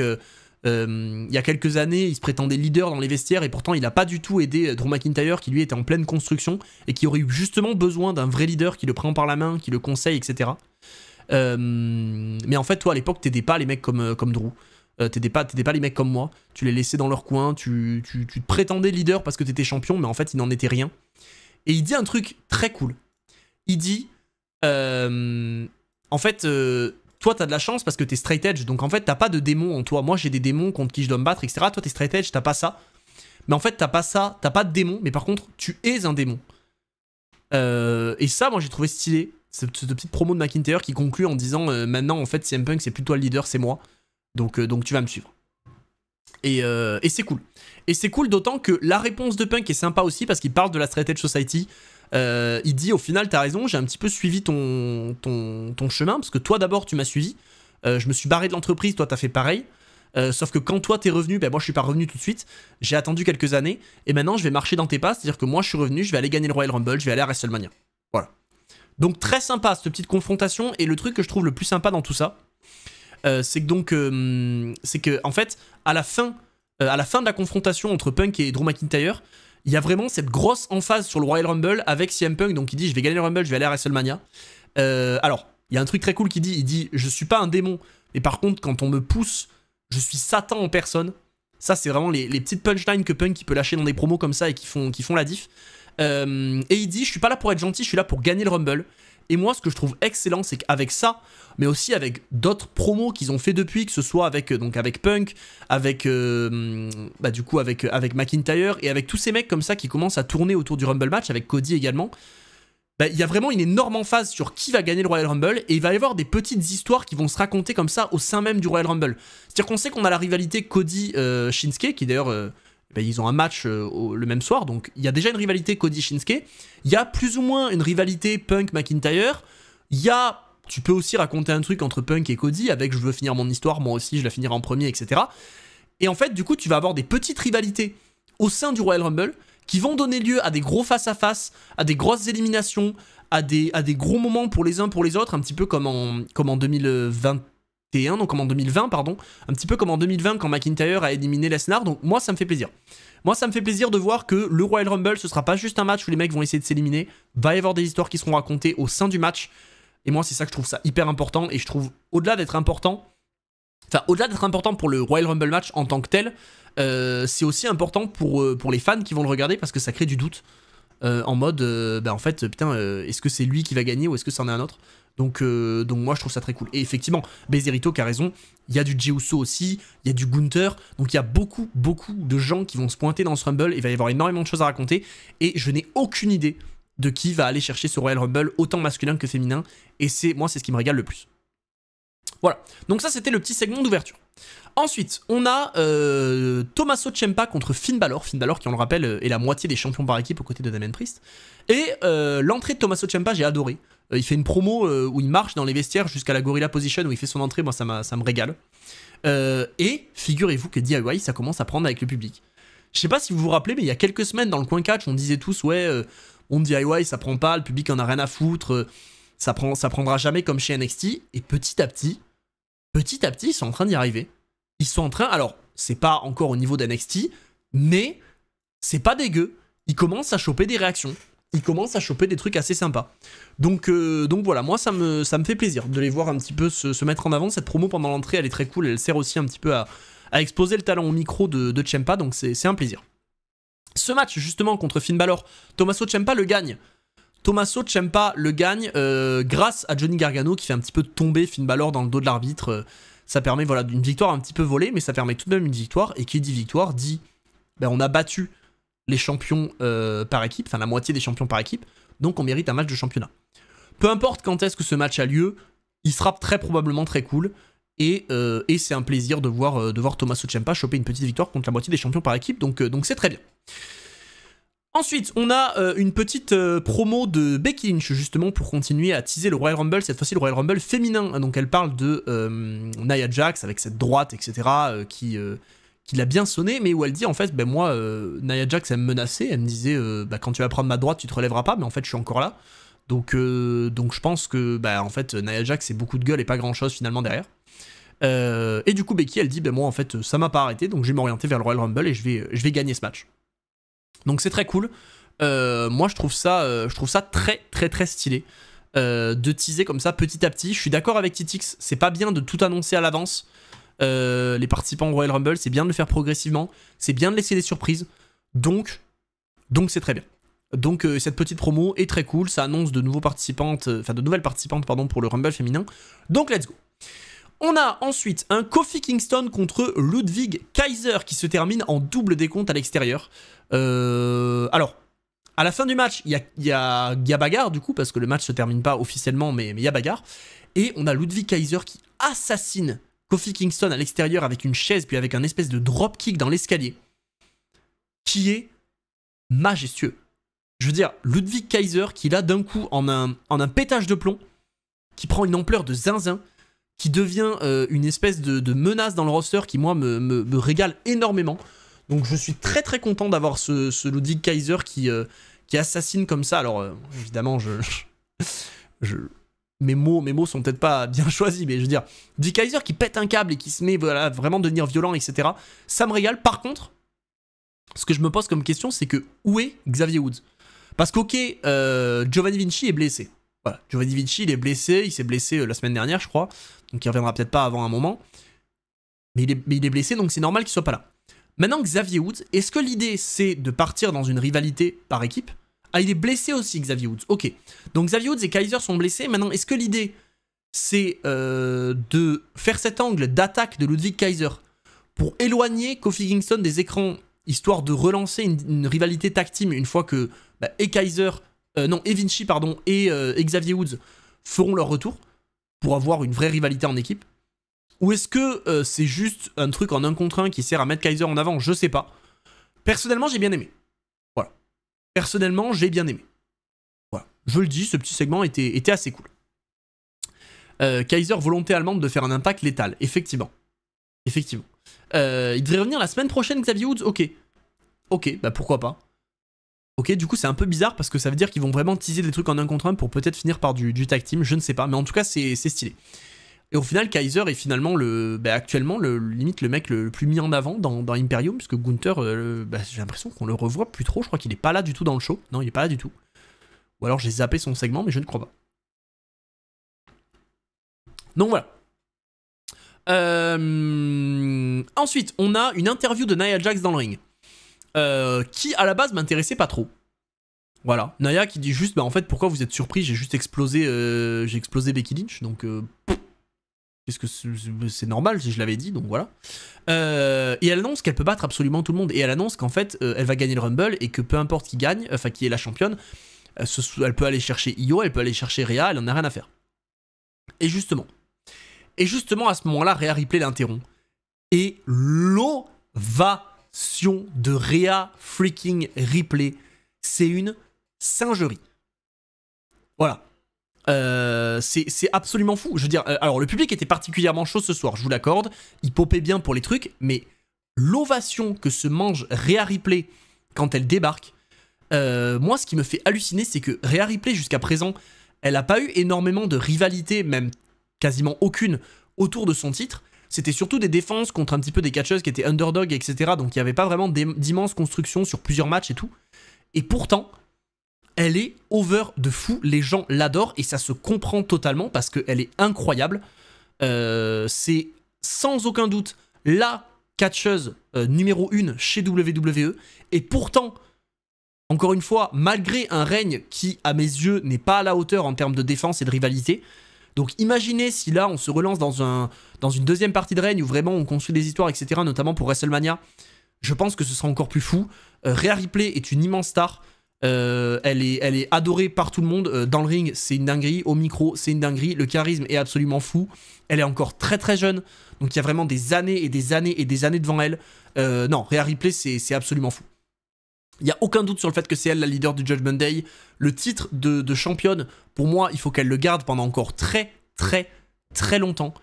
il y a quelques années, il se prétendait leader dans les vestiaires et pourtant, il a pas du tout aidé Drew McIntyre, qui lui était en pleine construction et qui aurait eu justement besoin d'un vrai leader qui le prend par la main, qui le conseille, etc. mais en fait, toi, à l'époque, t'aidais pas les mecs comme, comme Drew. Euh, t'étais pas, pas, les mecs comme moi. Tu les laissais dans leur coin. Tu, te prétendais leader parce que t'étais champion, mais en fait, il n'en était rien. Et il dit un truc très cool. Il dit euh, En fait, euh, toi, t'as de la chance parce que t'es straight edge. Donc, en fait, t'as pas de démons en toi. Moi, j'ai des démons contre qui je dois me battre, etc. Toi, t'es straight edge, t'as pas ça. Mais en fait, t'as pas ça. T'as pas de démon. Mais par contre, tu es un démon. et ça, moi, j'ai trouvé stylé cette, petite promo de McIntyre qui conclut en disant maintenant en fait CM Punk c'est plus toi le leader c'est moi euh, donc, tu vas me suivre. Euh, et, c'est cool. Et c'est cool d'autant que la réponse de Punk est sympa aussi parce qu'il parle de la strategy society. Euh, il dit au final, t'as raison, j'ai un petit peu suivi ton, ton, chemin parce que toi d'abord tu m'as suivi. je me suis barré de l'entreprise, toi t'as fait pareil. sauf que quand toi t'es revenu, ben moi je suis pas revenu tout de suite. J'ai attendu quelques années et maintenant je vais marcher dans tes pas, c'est-à-dire que moi je suis revenu, je vais aller gagner le Royal Rumble, je vais aller à WrestleMania. Voilà. Donc très sympa cette petite confrontation et le truc que je trouve le plus sympa dans tout ça, euh, c'est que donc, euh, c'est que en fait, à la fin, euh, à la fin de la confrontation entre Punk et Drew McIntyre, il y a vraiment cette grosse emphase sur le Royal Rumble avec CM Punk, donc il dit je vais gagner le Rumble, je vais aller à WrestleMania. alors, il y a un truc très cool qui dit, il dit je suis pas un démon, mais par contre quand on me pousse, je suis Satan en personne. Ça, c'est vraiment les, petites punchlines que Punk peut lâcher dans des promos comme ça et qui font, qui font la diff. et il dit je suis pas là pour être gentil, je suis là pour gagner le Rumble. Et moi, ce que je trouve excellent, c'est qu'avec ça, mais aussi avec d'autres promos qu'ils ont fait depuis, que ce soit avec euh, donc avec Punk, avec euh, mm, bah, du coup avec euh, avec McIntyre et avec tous ces mecs comme ça qui commencent à tourner autour du Rumble match avec Cody également. Bah, il y a vraiment une énorme emphase sur qui va gagner le Royal Rumble et il va y avoir des petites histoires qui vont se raconter comme ça au sein même du Royal Rumble. C'est-à-dire qu'on sait qu'on a la rivalité Cody-Shinsuke, qui d'ailleurs ben, ils ont un match euh, le même soir, donc il y a déjà une rivalité Cody Shinsuke. Il y a plus ou moins une rivalité Punk McIntyre. Il y a, tu peux aussi raconter un truc entre Punk et Cody avec je veux finir mon histoire, moi aussi je la finirai en premier, etc. Et en fait, du coup, tu vas avoir des petites rivalités au sein du Royal Rumble qui vont donner lieu à des gros face-à-face, -à, des grosses éliminations, à des, à des gros moments pour les uns pour les autres, un petit peu comme en, comme en 2020. T1, donc comme en 2020, pardon, un petit peu comme en 2020 quand McIntyre a éliminé Lesnar, donc moi ça me fait plaisir. Moi ça me fait plaisir de voir que le Royal Rumble, ce sera pas juste un match où les mecs vont essayer de s'éliminer, va y avoir des histoires qui seront racontées au sein du match, et moi c'est ça que je trouve ça hyper important, et je trouve au-delà d'être important, enfin au-delà d'être important pour le Royal Rumble match en tant que tel, euh, c'est aussi important pour, euh, pour les fans qui vont le regarder parce que ça crée du doute. Euh, en mode, bah en fait, putain, est-ce que c'est lui qui va gagner ou est-ce que c'en est un autre donc, euh, donc moi je trouve ça très cool. Et effectivement, Bezerito qui a raison, il y a du Jeyuso aussi, il y a du Gunther, donc il y a beaucoup, beaucoup de gens qui vont se pointer dans ce Rumble, il va y avoir énormément de choses à raconter, et je n'ai aucune idée de qui va aller chercher ce Royal Rumble, autant masculin que féminin, et c'est moi c'est ce qui me régale le plus. Voilà, donc ça c'était le petit segment d'ouverture. Ensuite, on a euh, Tommaso Ciampa contre Finn Balor. Finn Balor qui, on le rappelle, euh, est la moitié des champions par équipe aux côtés de Damien Priest. Et l'entrée de Tommaso Ciampa, j'ai adoré. Euh, il fait une promo euh, où il marche dans les vestiaires jusqu'à la Gorilla Position où il fait son entrée. Moi, ça, me régale. Euh, et figurez-vous que DIY, ça commence à prendre avec le public. Je sais pas si vous vous rappelez, mais il y a quelques semaines dans le coin catch, on disait tous ouais, on DIY, ça prend pas, le public en a rien à foutre, ça, prend, ça prendra jamais comme chez NXT. Et petit à petit, petit à petit, ils sont en train d'y arriver. Ils sont en train, alors, c'est pas encore au niveau d'NXT, mais c'est pas dégueu. Ils commencent à choper des réactions ils commencent à choper des trucs assez sympas. Donc, euh, donc voilà, moi ça me, ça me fait plaisir de les voir un petit peu se, mettre en avant. Cette promo pendant l'entrée, elle est très cool, elle sert aussi un petit peu à, exposer le talent au micro de, de Chempa, donc c'est un plaisir. Ce match justement contre Finn Balor, Tommaso Chempa le gagne. Tommaso Chempa le gagne euh, grâce à Johnny Gargano qui fait un petit peu tomber Finn Balor dans le dos de l'arbitre. Euh, ça permet voilà d'une victoire un petit peu volée, mais ça permet tout de même une victoire. Et qui dit victoire dit ben, on a battu les champions euh, par équipe, enfin la moitié des champions par équipe, donc on mérite un match de championnat. Peu importe quand est-ce que ce match a lieu, il sera très probablement très cool, et, euh, c'est un plaisir de voir, euh, de voir Thomas Ochempa choper une petite victoire contre la moitié des champions par équipe, donc donc c'est très bien. Ensuite, on a une petite promo de Becky Lynch, justement, pour continuer à teaser le Royal Rumble, cette fois-ci le Royal Rumble féminin. Donc elle parle de Nia Jax, avec cette droite, etc., qui qu'il a bien sonné, mais où elle dit en fait, ben moi, euh, Nia Jax, elle me menaçait, elle me disait, euh, bah, quand tu vas prendre ma droite, tu te relèveras pas, mais en fait, je suis encore là. Donc, euh, donc je pense que, bah, en fait, Nia Jax, c'est beaucoup de gueule et pas grand chose finalement derrière. et du coup, Becky, elle dit, ben moi, en fait, ça m'a pas arrêté, donc je vais m'orienter vers le Royal Rumble et je vais, je vais gagner ce match. Donc c'est très cool. moi, je trouve ça, je trouve ça très, très, très stylé. de teaser comme ça petit à petit. Je suis d'accord avec Titix, c'est pas bien de tout annoncer à l'avance. Euh, les participants au Royal Rumble, c'est bien de le faire progressivement, c'est bien de laisser des surprises, donc donc c'est très bien. Donc euh, cette petite promo est très cool, ça annonce de nouveaux participantes, euh, enfin de nouvelles participantes pardon pour le Rumble féminin. Donc let's go. On a ensuite un Kofi Kingston contre Ludwig Kaiser qui se termine en double décompte à l'extérieur. alors, à la fin du match, il y a, y, y a, bagarre du coup, parce que le match se termine pas officiellement, mais il y a bagarre. Et on a Ludwig Kaiser qui assassine Kofi Kingston à l'extérieur avec une chaise, puis avec un espèce de drop kick dans l'escalier, qui est majestueux. Je veux dire, Ludwig Kaiser qui là d'un coup en un, en un pétage de plomb, qui prend une ampleur de zinzin, qui devient euh, une espèce de, menace dans le roster qui moi me, me, régale énormément. Donc je suis très très content d'avoir ce, Ludwig Kaiser qui, euh, qui assassine comme ça. Alors euh, évidemment je, (laughs) je, mes mots, mes mots sont peut-être pas bien (laughs) choisis, mais je veux dire, du Kaiser qui pète un câble et qui se met voilà, vraiment devenir violent, etc. Ça me régale. Par contre, ce que je me pose comme question, c'est que où est Xavier Woods Parce qu'ok, euh, Giovanni Vinci est blessé. Voilà, Giovanni Vinci, il est blessé, il s'est blessé euh, la semaine dernière, je crois, donc il reviendra peut-être pas avant un moment. Mais il est, blessé, donc c'est normal qu'il soit pas là. Maintenant, Xavier Woods, est-ce que l'idée c'est de partir dans une rivalité par équipe ah, il est blessé aussi, Xavier Woods. Ok. Donc Xavier Woods et Kaiser sont blessés. Maintenant, est-ce que l'idée, c'est euh, de faire cet angle d'attaque de Ludwig Kaiser pour éloigner Kofi Kingston des écrans, histoire de relancer une, rivalité tactile une fois que bah, et Kaiser, euh, non, et Vinci, pardon, euh, et, Xavier Woods feront leur retour pour avoir une vraie rivalité en équipe Ou est-ce que c'est juste un truc en un contre un qui sert à mettre Kaiser en avant Je sais pas. Personnellement, j'ai bien aimé. Personnellement, j'ai bien aimé. Voilà. Je le dis, ce petit segment était, assez cool. Euh, Kaiser, volonté allemande de faire un impact létal. Effectivement. Effectivement. Euh, il devrait revenir la semaine prochaine, Xavier Woods Ok. Ok, bah pourquoi pas. Ok, du coup, c'est un peu bizarre parce que ça veut dire qu'ils vont vraiment teaser des trucs en un contre un pour peut-être finir par du, du tag team. Je ne sais pas, mais en tout cas, c'est stylé. Et au final, Kaiser est finalement le, bah, actuellement le limite le mec le, plus mis en avant dans, dans Imperium, Puisque Gunther, euh, bah, j'ai l'impression qu'on le revoit plus trop. Je crois qu'il est pas là du tout dans le show. Non, il est pas là du tout. Ou alors j'ai zappé son segment, mais je ne crois pas. Donc voilà. Euh, ensuite, on a une interview de Naya Jax dans le ring, euh, qui à la base m'intéressait pas trop. Voilà, Naya qui dit juste, bah en fait, pourquoi vous êtes surpris J'ai juste explosé, j'ai explosé Becky Lynch, donc. Puisque c'est normal, si je l'avais dit, donc voilà. Euh, et elle annonce qu'elle peut battre absolument tout le monde. Et elle annonce qu'en fait, euh, elle va gagner le Rumble et que peu importe qui gagne, enfin qui est la championne, euh, elle, peut aller chercher Io, elle peut aller chercher Rhea, elle en a rien à faire. Et justement. Et justement, à ce moment-là, Rhea Ripley l'interrompt. Et l'ovation de Rhea freaking Ripley, c'est une singerie. Voilà. Euh, c'est absolument fou. Je veux dire, euh, alors le public était particulièrement chaud ce soir, je vous l'accorde. Il popait bien pour les trucs, mais l'ovation que se mange Réa Ripley quand elle débarque, euh, moi ce qui me fait halluciner, c'est que Réa Ripley jusqu'à présent, elle n'a pas eu énormément de rivalité, même quasiment aucune, autour de son titre. C'était surtout des défenses contre un petit peu des catcheuses qui étaient underdog, etc. Donc il n'y avait pas vraiment d'immenses constructions sur plusieurs matchs et tout. Et pourtant, elle est over de fou, les gens l'adorent et ça se comprend totalement parce qu'elle est incroyable. Euh, c'est sans aucun doute la catcheuse euh, numéro 1 chez WWE et pourtant, encore une fois, malgré un règne qui, à mes yeux, n'est pas à la hauteur en termes de défense et de rivalité, donc imaginez si là on se relance dans, un, dans une deuxième partie de règne où vraiment on construit des histoires, etc., notamment pour WrestleMania, je pense que ce sera encore plus fou. Réa euh, Rhea Ripley est une immense star. Euh, elle, est, elle est adorée par tout le monde. Euh, dans le ring, c'est une dinguerie. Au micro, c'est une dinguerie. Le charisme est absolument fou. Elle est encore très très jeune. Donc il y a vraiment des années et des années et des années devant elle. Euh, non, Rhea Ripley, c'est absolument fou. Il n'y a aucun doute sur le fait que c'est elle la leader du Judgment Day. Le titre de, championne, pour moi, il faut qu'elle le garde pendant encore très très très longtemps.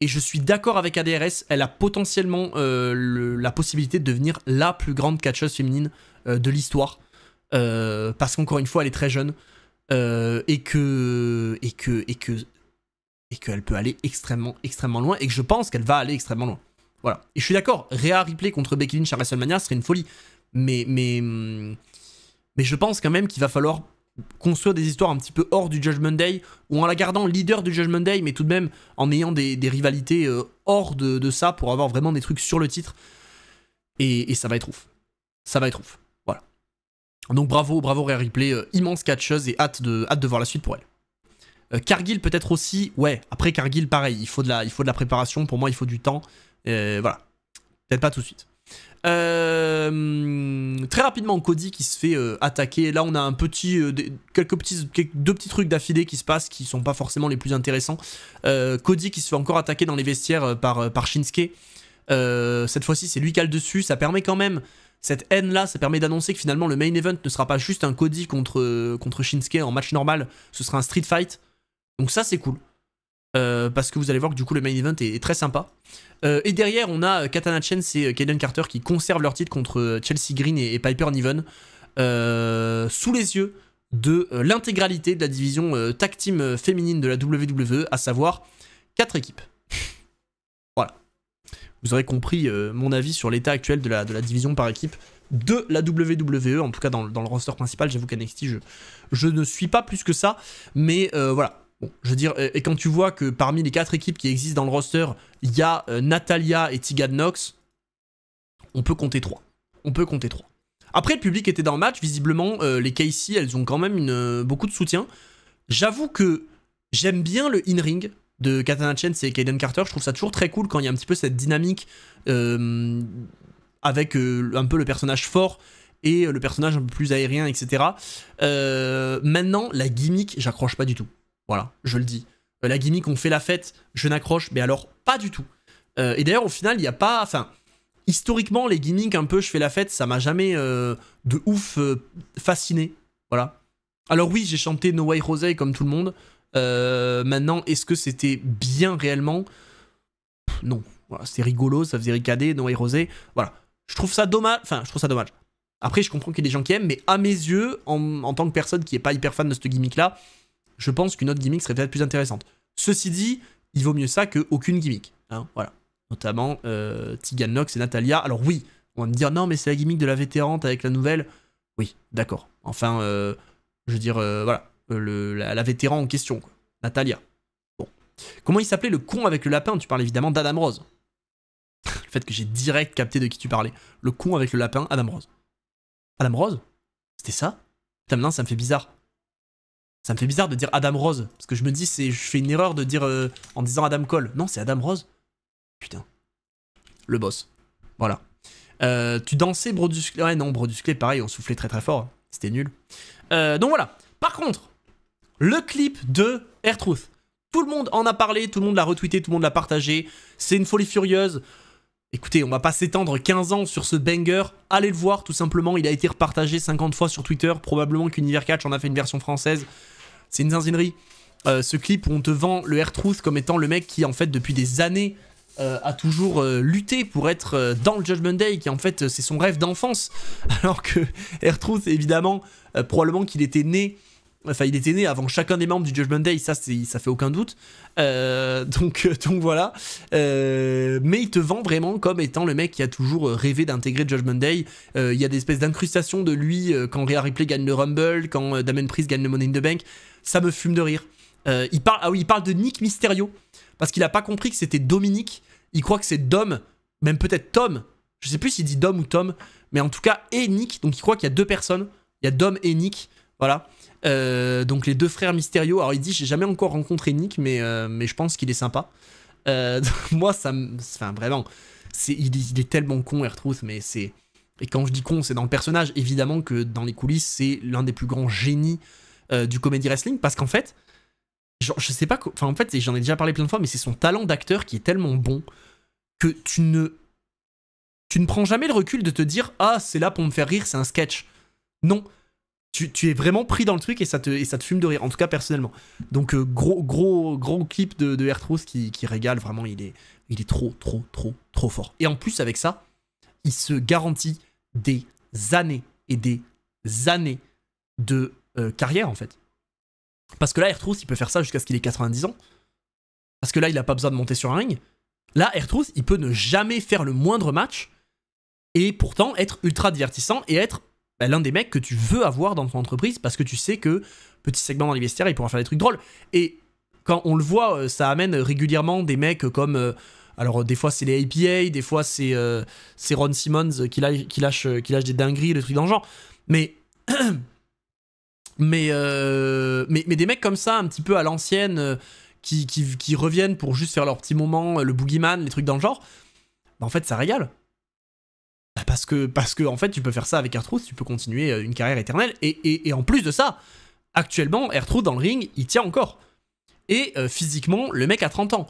Et je suis d'accord avec ADRS, elle a potentiellement la possibilité de devenir la plus grande catcheuse féminine de l'histoire. Euh, parce qu'encore une fois, elle est très jeune euh, et que et que et que et peut aller extrêmement extrêmement loin et que je pense qu'elle va aller extrêmement loin. Voilà. Et je suis d'accord. Rhea Ripley contre Becky Lynch à WrestleMania serait une folie, mais mais hum, mais je pense quand même qu'il va falloir construire des histoires un petit peu hors du Judgment Day, ou en la gardant leader du Judgment Day, mais tout de même en ayant des, rivalités euh, hors de, ça pour avoir vraiment des trucs sur le titre. Et, et ça va être ouf. Ça va être ouf. Donc bravo, bravo Rare Replay, euh, immense catcheuse et hâte de, hâte de voir la suite pour elle. Euh, Cargill peut-être aussi, ouais, après Cargill pareil, il faut de la, il faut de la préparation, pour moi il faut du temps, voilà, peut-être pas tout de suite. Euh, très rapidement, Cody qui se fait attaquer. Là, on a un petit, quelques petits, deux petits trucs d'affilée qui se passent, qui sont pas forcément les plus intéressants. Cody qui se fait encore attaquer dans les vestiaires par, par Shinsuke. cette fois-ci, c'est lui qui a le dessus. Ça permet quand même cette haine-là, ça permet d'annoncer que finalement le main event ne sera pas juste un Cody contre, euh, contre Shinsuke en match normal, ce sera un street fight. Donc ça, c'est cool. Euh, parce que vous allez voir que du coup le main event est, très sympa. Euh, et derrière, on a Katana Chen et Kaden Carter qui conservent leur titre contre Chelsea Green et, Piper Niven sous les yeux de l'intégralité de la division tag team féminine de la WWE, à savoir 4 équipes vous aurez compris euh, mon avis sur l'état actuel de la, division par équipe de la WWE, en tout cas dans, le roster principal, j'avoue qu'NXT, je, je ne suis pas plus que ça, mais euh, voilà. je veux dire, et, quand tu vois que parmi les quatre équipes qui existent dans le roster, il y a euh, Natalia et Tegan Nox, on peut compter trois. On peut compter trois. Après, le public était dans le match, visiblement, les KC, elles ont quand même beaucoup de soutien. J'avoue que j'aime bien le in-ring, de Katana Chen, c'est Kaden Carter. Je trouve ça toujours très cool quand il y a un petit peu cette dynamique euh, avec euh, un peu le personnage fort et le personnage un peu plus aérien, etc. Euh, maintenant, la gimmick, j'accroche pas du tout. Voilà, je le dis. La gimmick, on fait la fête, je n'accroche, mais alors pas du tout. et d'ailleurs, au final, il n'y a pas... Enfin, historiquement, les gimmicks, un peu, je fais la fête, ça m'a jamais de ouf fasciné. Voilà. Alors oui, j'ai chanté No Way Rose comme tout le monde. Euh, maintenant, est-ce que c'était bien réellement Non. C'est rigolo, ça faisait ricader, non et rosé. Voilà. Je trouve ça dommage. Enfin, je trouve ça dommage. Après, je comprends qu'il y a des gens qui aiment, mais à mes yeux, en, tant que personne qui n'est pas hyper fan de cette gimmick-là, je pense qu'une autre gimmick serait peut-être plus intéressante. Ceci dit, il vaut mieux ça qu'aucune gimmick. Hein, voilà. Notamment euh, Tegan Nox et Natalia. Alors oui, on va me dire non, mais c'est la gimmick de la vétérante avec la nouvelle. Oui, d'accord. Enfin, euh, je veux dire, euh, voilà. Euh, le, la, vétéran en question, Natalia. Bon. Comment il s'appelait le con avec le lapin Tu parles évidemment d'Adam Rose. (laughs) le fait que j'ai direct capté de qui tu parlais. Le con avec le lapin, Adam Rose. Adam Rose C'était ça Putain, non ça me fait bizarre. Ça me fait bizarre de dire Adam Rose, parce que je me dis, c'est, je fais une erreur de dire euh, en disant Adam Cole. Non, c'est Adam Rose. Putain. Le boss. Voilà. Euh, tu dansais Brodusclé. Ouais, non, Brodusclé, pareil, on soufflait très très fort. C'était nul. donc voilà. Par contre, le clip de R-Truth Tout le monde en a parlé, tout le monde l'a retweeté, tout le monde l'a partagé. C'est une folie furieuse. Écoutez, on va pas s'étendre 15 ans sur ce banger. Allez le voir, tout simplement. Il a été repartagé 50 fois sur Twitter. Probablement qu'Univers Catch en a fait une version française. C'est une zinzinerie. Euh, ce clip où on te vend le R-Truth comme étant le mec qui, en fait, depuis des années, euh, a toujours euh, lutté pour être dans le Judgment Day, qui en fait, c'est son rêve d'enfance. (laughs) Alors que Airtruth, évidemment, probablement qu'il était né Enfin, il était né avant chacun des membres du Judgment Day, ça, ça fait aucun doute. Euh, donc, euh, donc voilà. Euh, mais il te vend vraiment comme étant le mec qui a toujours rêvé d'intégrer Judgment Day. il y a des espèces d'incrustations de lui quand Rhea Ripley gagne le Rumble, quand Damien Priest gagne le Money in the Bank. Ça me fume de rire. il parle, ah oui, il parle de Nick Mysterio parce qu'il a pas compris que c'était Dominique. Il croit que c'est Dom, même peut-être Tom. Je sais plus s'il dit Dom ou Tom, mais en tout cas et Nick. Donc il croit qu'il y a deux personnes. Il y a Dom et Nick. Voilà. Euh, donc les deux frères mystérieux Alors il dit j'ai jamais encore rencontré Nick, mais, euh, mais je pense qu'il est sympa. Euh, (laughs) moi ça, enfin vraiment, il, est tellement con r mais c'est et quand je dis con c'est dans le personnage. Évidemment que dans les coulisses c'est l'un des plus grands génies du comedy wrestling parce qu'en fait, genre, je sais pas, enfin en fait j'en ai déjà parlé plein de fois, mais c'est son talent d'acteur qui est tellement bon que tu ne tu ne prends jamais le recul de te dire ah c'est là pour me faire rire, c'est un sketch. Non, tu, es vraiment pris dans le truc et ça, te, fume de rire, en tout cas personnellement. Donc euh, gros, gros, gros clip de, de qui, régale, vraiment il est, il est trop, trop, trop, trop fort. Et en plus avec ça, il se garantit des années et des années de euh, carrière en fait. Parce que là, Ertrus, il peut faire ça jusqu'à ce qu'il ait 90 ans. Parce que là, il n'a pas besoin de monter sur un ring. Là, Ertrus, il peut ne jamais faire le moindre match et pourtant être ultra divertissant et être bah, l'un des mecs que tu veux avoir dans ton entreprise parce que tu sais que, petit segment dans les il pourra faire des trucs drôles. Et quand on le voit, euh, ça amène régulièrement des mecs comme. Euh, alors euh, des fois c'est les APA, des fois c'est c'est Ron Simmons qui lâche, des dingueries, des trucs dans le genre. Mais (clears throat) mais, mais, des mecs comme ça, un petit peu à l'ancienne, qui, qui, reviennent pour juste faire leur petit moment, le boogeyman, les trucs dans le genre, bah en fait ça régale parce que, parce que, en fait, tu peux faire ça avec R-Truth, tu peux continuer euh, une carrière éternelle. Et, en plus de ça, actuellement, R-Truth, dans le ring, il tient encore. Et euh, physiquement, le mec a 30 ans.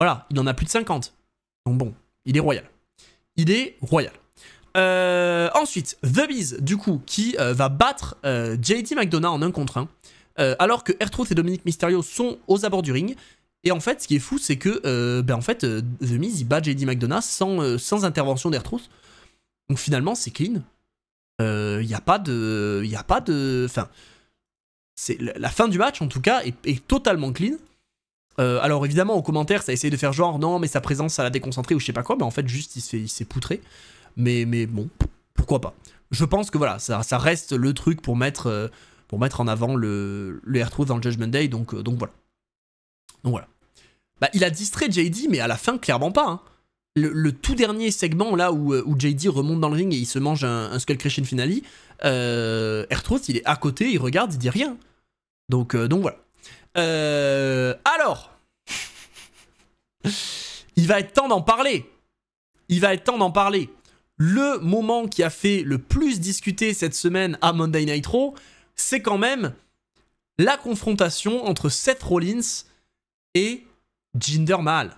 Voilà, il en a plus de 50. Donc bon, il est royal. Il est royal. Euh, ensuite, The Miz, du coup, qui va battre JD McDonough en 1 contre 1. alors que Ertruth et Dominique Mysterio sont aux abords du ring. Et en fait, ce qui est fou, c'est que ben en fait, The Miz, il bat JD McDonough sans, sans intervention d'Ertruth. Donc finalement, c'est clean. Il euh, a pas de. Il a pas de. Enfin. La fin du match, en tout cas, est, totalement clean. Euh, alors évidemment, au commentaire, ça essaye de faire genre non, mais sa présence, ça l'a déconcentré ou je sais pas quoi, mais en fait, juste, il s'est poutré. Mais, mais bon, pourquoi pas. Je pense que voilà, ça, ça reste le truc pour mettre, euh, pour mettre en avant le, le Airtruth dans le Judgment Day, donc, donc voilà. Donc voilà. Bah, il a distrait JD, mais à la fin, clairement pas. Hein le, tout dernier segment là où, euh, où, JD remonte dans le ring et il se mange un, Skull Crushing Finale, euh, il est à côté, il regarde, il dit rien. Donc, euh, donc voilà. Euh, alors, il va être temps d'en parler. Il va être temps d'en parler. Le moment qui a fait le plus discuter cette semaine à Monday Night Raw, c'est quand même la confrontation entre Seth Rollins et Jinder Mahal.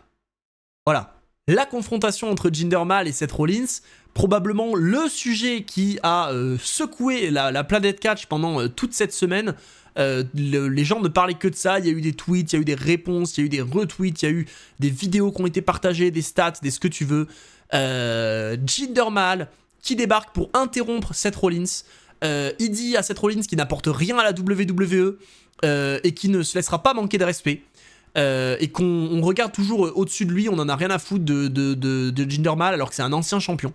Voilà la confrontation entre Jinder et Seth Rollins, probablement le sujet qui a euh, secoué la, planète catch pendant euh, toute cette semaine. Euh, les gens ne parlaient que de ça, il y a eu des tweets, il y a eu des réponses, il y a eu des retweets, il y a eu des vidéos qui ont été partagées, des stats, des ce que tu veux. Jinder Mahal qui débarque pour interrompre Seth Rollins. il dit à Seth Rollins qui n'apporte rien à la WWE et qui ne se laissera pas manquer de respect. Euh, et qu'on regarde toujours euh, au-dessus de lui, on en a rien à foutre de, de, de, alors que c'est un ancien champion.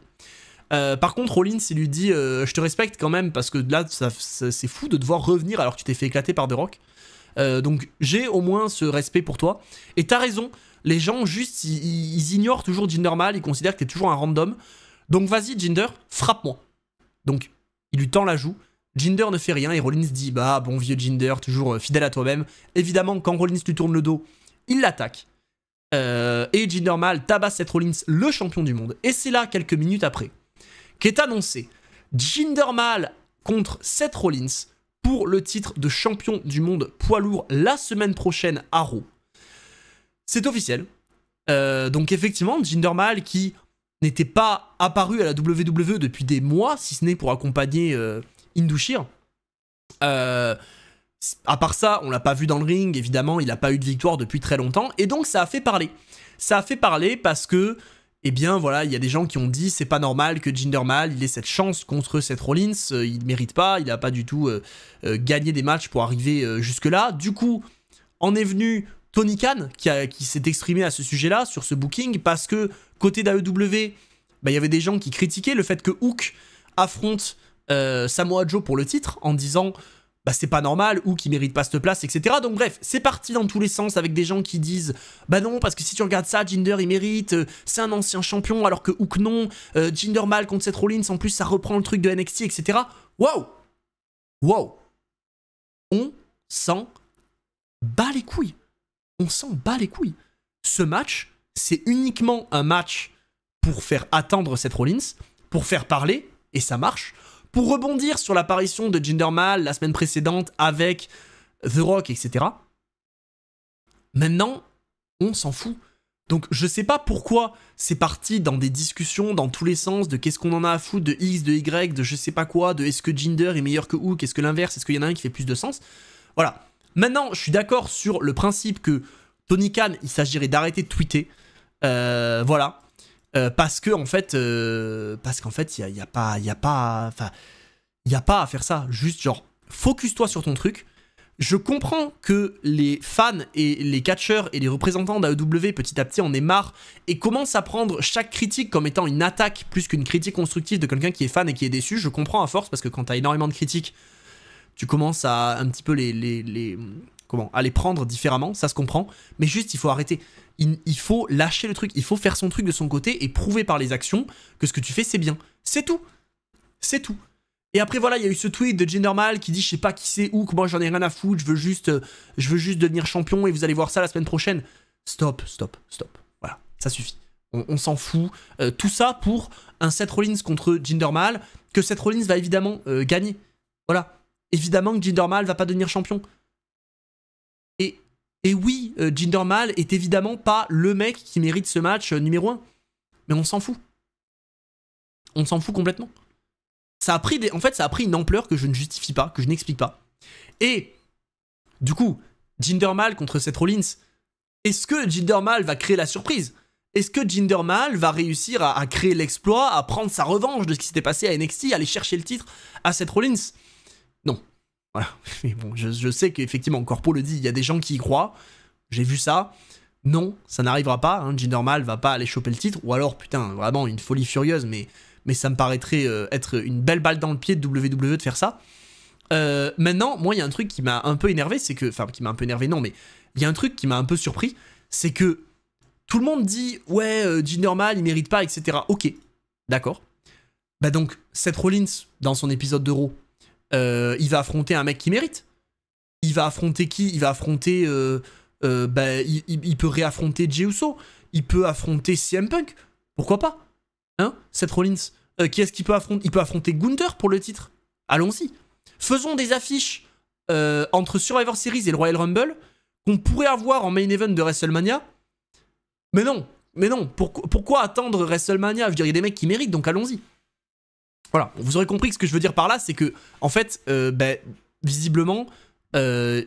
Euh, par contre, Rollins, il lui dit Je te respecte quand même, parce que là, c'est fou de devoir revenir alors que tu t'es fait éclater par The Rock. donc, j'ai au moins ce respect pour toi. Et t'as raison, les gens, juste, ils, ignorent toujours Jinder Mal, ils considèrent que t'es toujours un random. Donc, vas-y, Jinder, frappe-moi. Donc, il lui tend la joue. Jinder ne fait rien et Rollins dit bah bon vieux Jinder, toujours euh, fidèle à toi-même. Évidemment, quand Rollins lui tourne le dos, il l'attaque. Euh, et Jinder Mal tabasse Seth Rollins, le champion du monde. Et c'est là, quelques minutes après, qu'est annoncé Jinder Mal contre Seth Rollins pour le titre de champion du monde poids lourd la semaine prochaine à Raw. C'est officiel. Euh, donc effectivement, Jinder Mal qui n'était pas apparu à la WWE depuis des mois, si ce n'est pour accompagner Indushir. Euh, à part ça, on l'a pas vu dans le ring, évidemment, il n'a pas eu de victoire depuis très longtemps, et donc ça a fait parler. Ça a fait parler parce que, eh bien voilà, il y a des gens qui ont dit c'est pas normal que Jinder il ait cette chance contre Seth Rollins, euh, Il ne mérite pas, il n'a pas du tout euh, gagné des matchs pour arriver jusque-là. Du coup, en est venu Tony Khan qui, qui s'est exprimé à ce sujet-là, sur ce booking, parce que côté d'AEW, bah, il y avait des gens qui critiquaient le fait que Hook affronte euh, Samoa Joe pour le titre en disant bah c'est pas normal ou qui mérite pas cette place, etc. Donc bref, c'est parti dans tous les sens avec des gens qui disent bah non parce que si tu regardes ça, Jinder il mérite, euh, c'est un ancien champion alors que que non, euh, Jinder mal contre Seth Rollins en plus ça reprend le truc de NXT, etc. Waouh, waouh, on s'en bat les couilles, on s'en bat les couilles. Ce match, c'est uniquement un match pour faire attendre Seth Rollins, pour faire parler et ça marche. Pour rebondir sur l'apparition de Jinder Mahal la semaine précédente avec The Rock, etc. Maintenant, on s'en fout. Donc je sais pas pourquoi c'est parti dans des discussions dans tous les sens de qu'est-ce qu'on en a à foutre de X, de Y, de je sais pas quoi, de est-ce que Jinder est meilleur que ou quest ce que l'inverse, est-ce qu'il y en a un qui fait plus de sens. Voilà. Maintenant, je suis d'accord sur le principe que Tony Khan, il s'agirait d'arrêter de tweeter. Euh, voilà. Euh, parce que en fait, euh, parce qu'en fait, il n'y a, pas, il a pas, enfin, il a pas à faire ça. Juste genre, focus-toi sur ton truc. Je comprends que les fans et les catcheurs et les représentants d'AEW petit à petit en aient marre et commencent à prendre chaque critique comme étant une attaque plus qu'une critique constructive de quelqu'un qui est fan et qui est déçu. Je comprends à force parce que quand tu as énormément de critiques, tu commences à un petit peu les, les, comment, à les prendre différemment. Ça se comprend, mais juste il faut arrêter il, faut lâcher le truc, il faut faire son truc de son côté et prouver par les actions que ce que tu fais c'est bien. C'est tout. C'est tout. Et après voilà, il y a eu ce tweet de Gendermal qui dit je sais pas qui c'est ou que moi j'en ai rien à foutre, je veux juste euh, je veux juste devenir champion et vous allez voir ça la semaine prochaine. Stop, stop, stop. Voilà, ça suffit. On, s'en fout. Euh, tout ça pour un Seth Rollins contre Mal que Seth Rollins va évidemment euh, gagner. Voilà. Évidemment que ne va pas devenir champion. Et oui, euh, Jinder Mahal est évidemment pas le mec qui mérite ce match euh, numéro 1. Mais on s'en fout. On s'en fout complètement. Ça a pris En fait, ça a pris une ampleur que je ne justifie pas, que je n'explique pas. Et, du coup, Jinder contre Seth Rollins, est-ce que Jinder va créer la surprise Est-ce que Jinder va réussir à, créer l'exploit, à prendre sa revanche de ce qui s'était passé à NXT, aller chercher le titre à Seth Rollins Non, (laughs) Mais bon, je, sais qu'effectivement, Corpo le dit, il y a des gens qui y croient. J'ai vu ça. Non, ça n'arrivera pas. Hein. normal va pas aller choper le titre. Ou alors, putain, vraiment une folie furieuse, mais, mais ça me paraîtrait euh, être une belle balle dans le pied de WWE de faire ça. Euh, maintenant, moi, il y a un truc qui m'a un peu énervé, c'est que. Enfin, qui m'a un peu énervé, non, mais il y a un truc qui m'a un peu surpris, c'est que tout le monde dit Ouais, euh, G-Normal, il il mérite pas, etc. Ok, d'accord. Bah donc, Seth Rollins, dans son épisode d'Euro... Euh, il va affronter un mec qui mérite. Il va affronter qui Il va affronter. Euh, euh, bah, il, peut réaffronter Jey Uso. Il peut affronter CM Punk. Pourquoi pas Hein Seth Rollins. qui est-ce qu'il peut affronter Il peut affronter Gunther pour le titre. Allons-y. Faisons des affiches entre Survivor Series et le Royal Rumble qu'on pourrait avoir en main event de WrestleMania. Mais non, mais non. pourquoi attendre WrestleMania Je veux dire, il y a des mecs qui méritent, donc allons-y. Voilà, vous aurez compris ce que je veux dire par là, c'est que, en fait, euh, ben, visiblement, euh,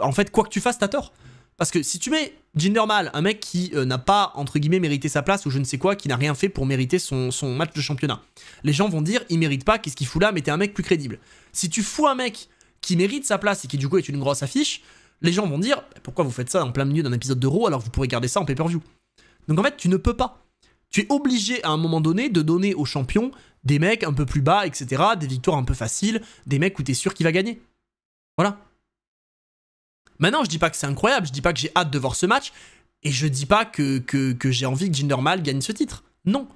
en fait, quoi que tu fasses, t'as tort. Parce que si tu mets Normal, un mec qui euh, n'a pas, entre guillemets, mérité sa place ou je ne sais quoi, qui n'a rien fait pour mériter son, match de championnat, les gens vont dire, il mérite pas, qu'est-ce qu'il fout là, mais mettez un mec plus crédible. Si tu fous un mec qui mérite sa place et qui du coup est une grosse affiche, les gens vont dire, pourquoi vous faites ça en plein milieu d'un épisode de Raw alors que vous pourrez garder ça en pay-per-view Donc en fait, tu ne peux pas tu es obligé à un moment donné de donner aux champions des mecs un peu plus bas, etc., des victoires un peu faciles, des mecs où tu es sûr qu'il va gagner. Voilà. Maintenant, je dis pas que c'est incroyable, je dis pas que j'ai hâte de voir ce match, et je dis pas que, que, j'ai envie que Gindermal gagne ce titre. Non.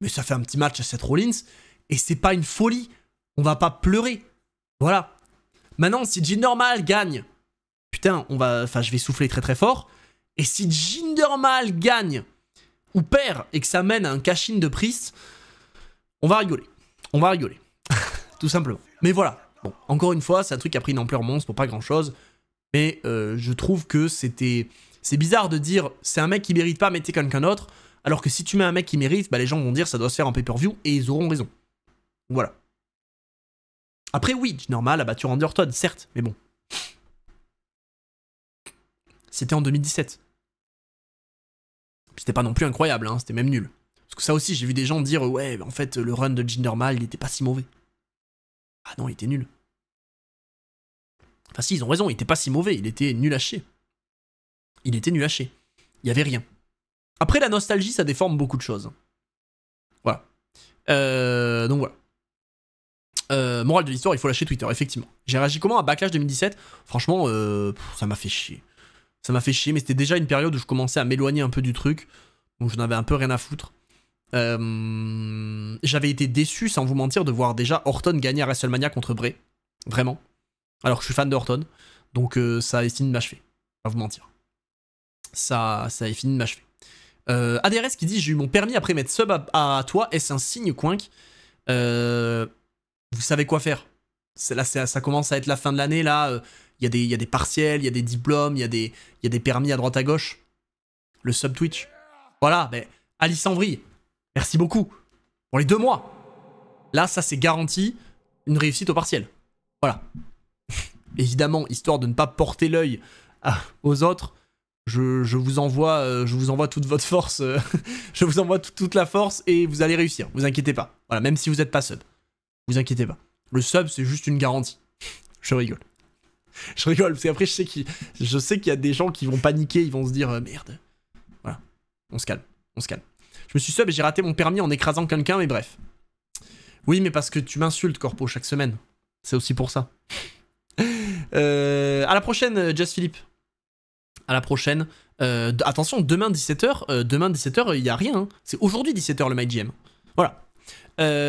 Mais ça fait un petit match à Seth Rollins, et c'est pas une folie. On va pas pleurer. Voilà. Maintenant, si Gindermal gagne, putain, on va, enfin, je vais souffler très très fort. Et si Gindermal gagne, ou perd et que ça mène à un cash de Priest, on va rigoler. On va rigoler. (laughs) Tout simplement. Mais voilà. Bon, encore une fois, c'est un truc qui a pris une ampleur monstre pour pas grand-chose. Mais euh, je trouve que c'était... C'est bizarre de dire, c'est un mec qui mérite pas, mettez quelqu'un d'autre. Alors que si tu mets un mec qui mérite, bah les gens vont dire, ça doit se faire en pay-per-view, et ils auront raison. Voilà. Après, oui, normal, a battu Randy Orton, certes, mais bon. C'était en 2017. C'était pas non plus incroyable, hein, c'était même nul. Parce que ça aussi, j'ai vu des gens dire euh, ouais, en fait, le run de Gindermal, il était pas si mauvais. Ah non, il était nul. Enfin si, ils ont raison, il était pas si mauvais, il était nul à chier. Il était nul à chier. Il y avait rien. Après, la nostalgie, ça déforme beaucoup de choses. Voilà. Euh, donc voilà. Euh, morale de l'histoire, il faut lâcher Twitter, effectivement. J'ai réagi comment à Backlash 2017 Franchement, ça m'a fait chier. Ça m'a fait chier, mais c'était déjà une période où je commençais à m'éloigner un peu du truc. Donc je n'avais un peu rien à foutre. Euh, j'avais été déçu, sans vous mentir, de voir déjà Orton gagner à WrestleMania contre Bray. Vraiment. Alors que je suis fan de Orton. Donc euh, ça est fini de m'achever. Pas vous mentir. Ça, ça est fini de m'achever. Euh, ADRS qui dit J'ai eu mon permis après mettre sub à, toi. Est-ce un signe, euh, Vous savez quoi faire. Là, ça commence à être la fin de l'année. Là, euh, il y, a des, partiels, il y a des diplômes, il y, a des, y a des permis à droite à gauche. Le sub Twitch. Voilà, mais ben, Alice en merci beaucoup. Pour les deux mois. Là, ça c'est garanti une réussite au partiel. Voilà. (laughs) Évidemment, histoire de ne pas porter l'œil ah, aux autres, je, vous envoie, euh, je vous envoie toute votre force, euh, (laughs) je vous envoie toute la force et vous allez réussir. Vous inquiétez pas. Voilà, même si vous n'êtes pas sub, vous inquiétez pas. Le sub, c'est juste une garantie. Je rigole. (laughs) je rigole, parce qu'après, je sais qu'il y a des gens qui vont paniquer, ils vont se dire euh, merde. Voilà. On se calme, on se calme. Je me suis sub et j'ai raté mon permis en écrasant quelqu'un, mais bref. Oui, mais parce que tu m'insultes, Corpo, chaque semaine. C'est aussi pour ça. (laughs) euh, à la prochaine, euh, Jazz Philippe. À la prochaine. Euh, attention, demain 17h, demain 17h, il n'y a rien. Hein. C'est aujourd'hui 17h le MyGM. Voilà.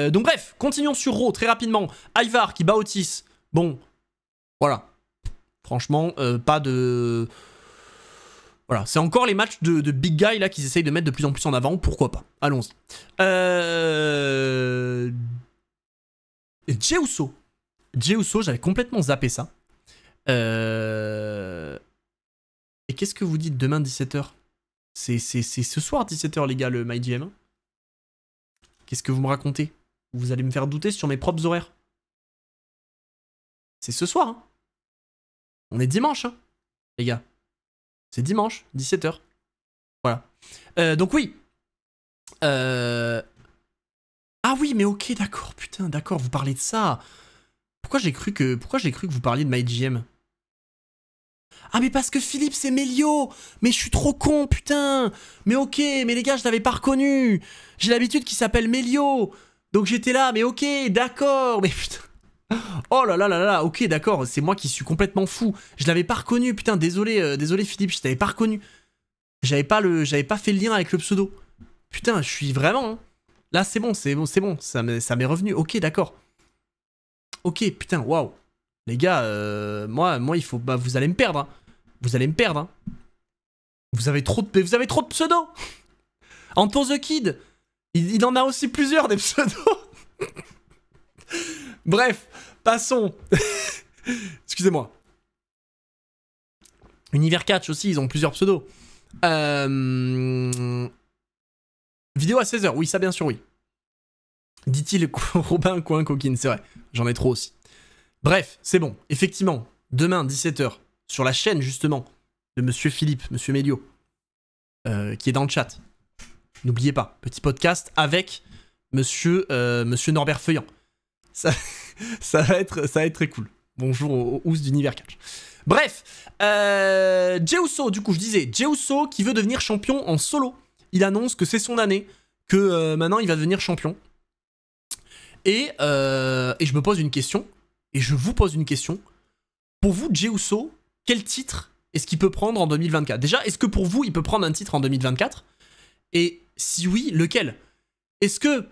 donc bref, continuons sur Raw très rapidement. Ivar qui bat Otis. Bon, voilà. Franchement, euh, pas de... Voilà, c'est encore les matchs de, big guy là qu'ils essayent de mettre de plus en plus en avant, pourquoi pas. Allons-y. Euh... Jeusso, j'avais complètement zappé ça. Euh... Et qu'est-ce que vous dites demain 17h C'est ce soir 17h les gars, le MyGM. Qu'est-ce que vous me racontez Vous allez me faire douter sur mes propres horaires. C'est ce soir, hein on est dimanche, hein, les gars. C'est dimanche, 17h. Voilà. Euh, donc oui. Euh... Ah oui, mais ok, d'accord, putain, d'accord, vous parlez de ça. Pourquoi j'ai cru que. Pourquoi j'ai cru que vous parliez de MyGM ah mais parce que Philippe c'est Melio Mais je suis trop con putain Mais ok, mais les gars je l'avais pas reconnu J'ai l'habitude qu'il s'appelle Melio Donc j'étais là, mais ok, d'accord, mais putain Oh là là là là, ok d'accord, c'est moi qui suis complètement fou. Je l'avais pas reconnu, putain, désolé, euh, désolé Philippe, je t'avais pas reconnu. J'avais pas le, j'avais pas fait le lien avec le pseudo. Putain, je suis vraiment. Hein. Là c'est bon, c'est bon, c'est bon, ça m'est revenu. Ok d'accord. Ok putain, waouh. Les gars, euh, moi, moi il faut, bah vous allez me perdre. Hein. Vous allez me perdre. Hein. Vous avez trop de, vous avez trop de pseudos. Anton the Kid, il en a aussi plusieurs des pseudos. (laughs) Bref, passons. (laughs) Excusez-moi. Univers Catch aussi, ils ont plusieurs pseudos. Euh, vidéo à 16h, oui, ça bien sûr, oui. Dit-il (laughs) Robin Coin Coquine, c'est vrai, j'en ai trop aussi. Bref, c'est bon, effectivement, demain, 17h, sur la chaîne justement de Monsieur Philippe, Monsieur Melio, euh, qui est dans le chat. N'oubliez pas, petit podcast avec Monsieur, euh, Monsieur Norbert Feuillant. (laughs) ça, va être, ça va être très cool. Bonjour aux, housses d'univers catch. Bref, euh, du coup, je disais, Jeusso qui veut devenir champion en solo. Il annonce que c'est son année, que euh, maintenant il va devenir champion. Euh, et, je me pose une question, et je vous pose une question. Pour vous, Jeusso, quel titre est-ce qu'il peut prendre en 2024 Déjà, est-ce que pour vous, il peut prendre un titre en 2024 Et si oui, lequel Est-ce que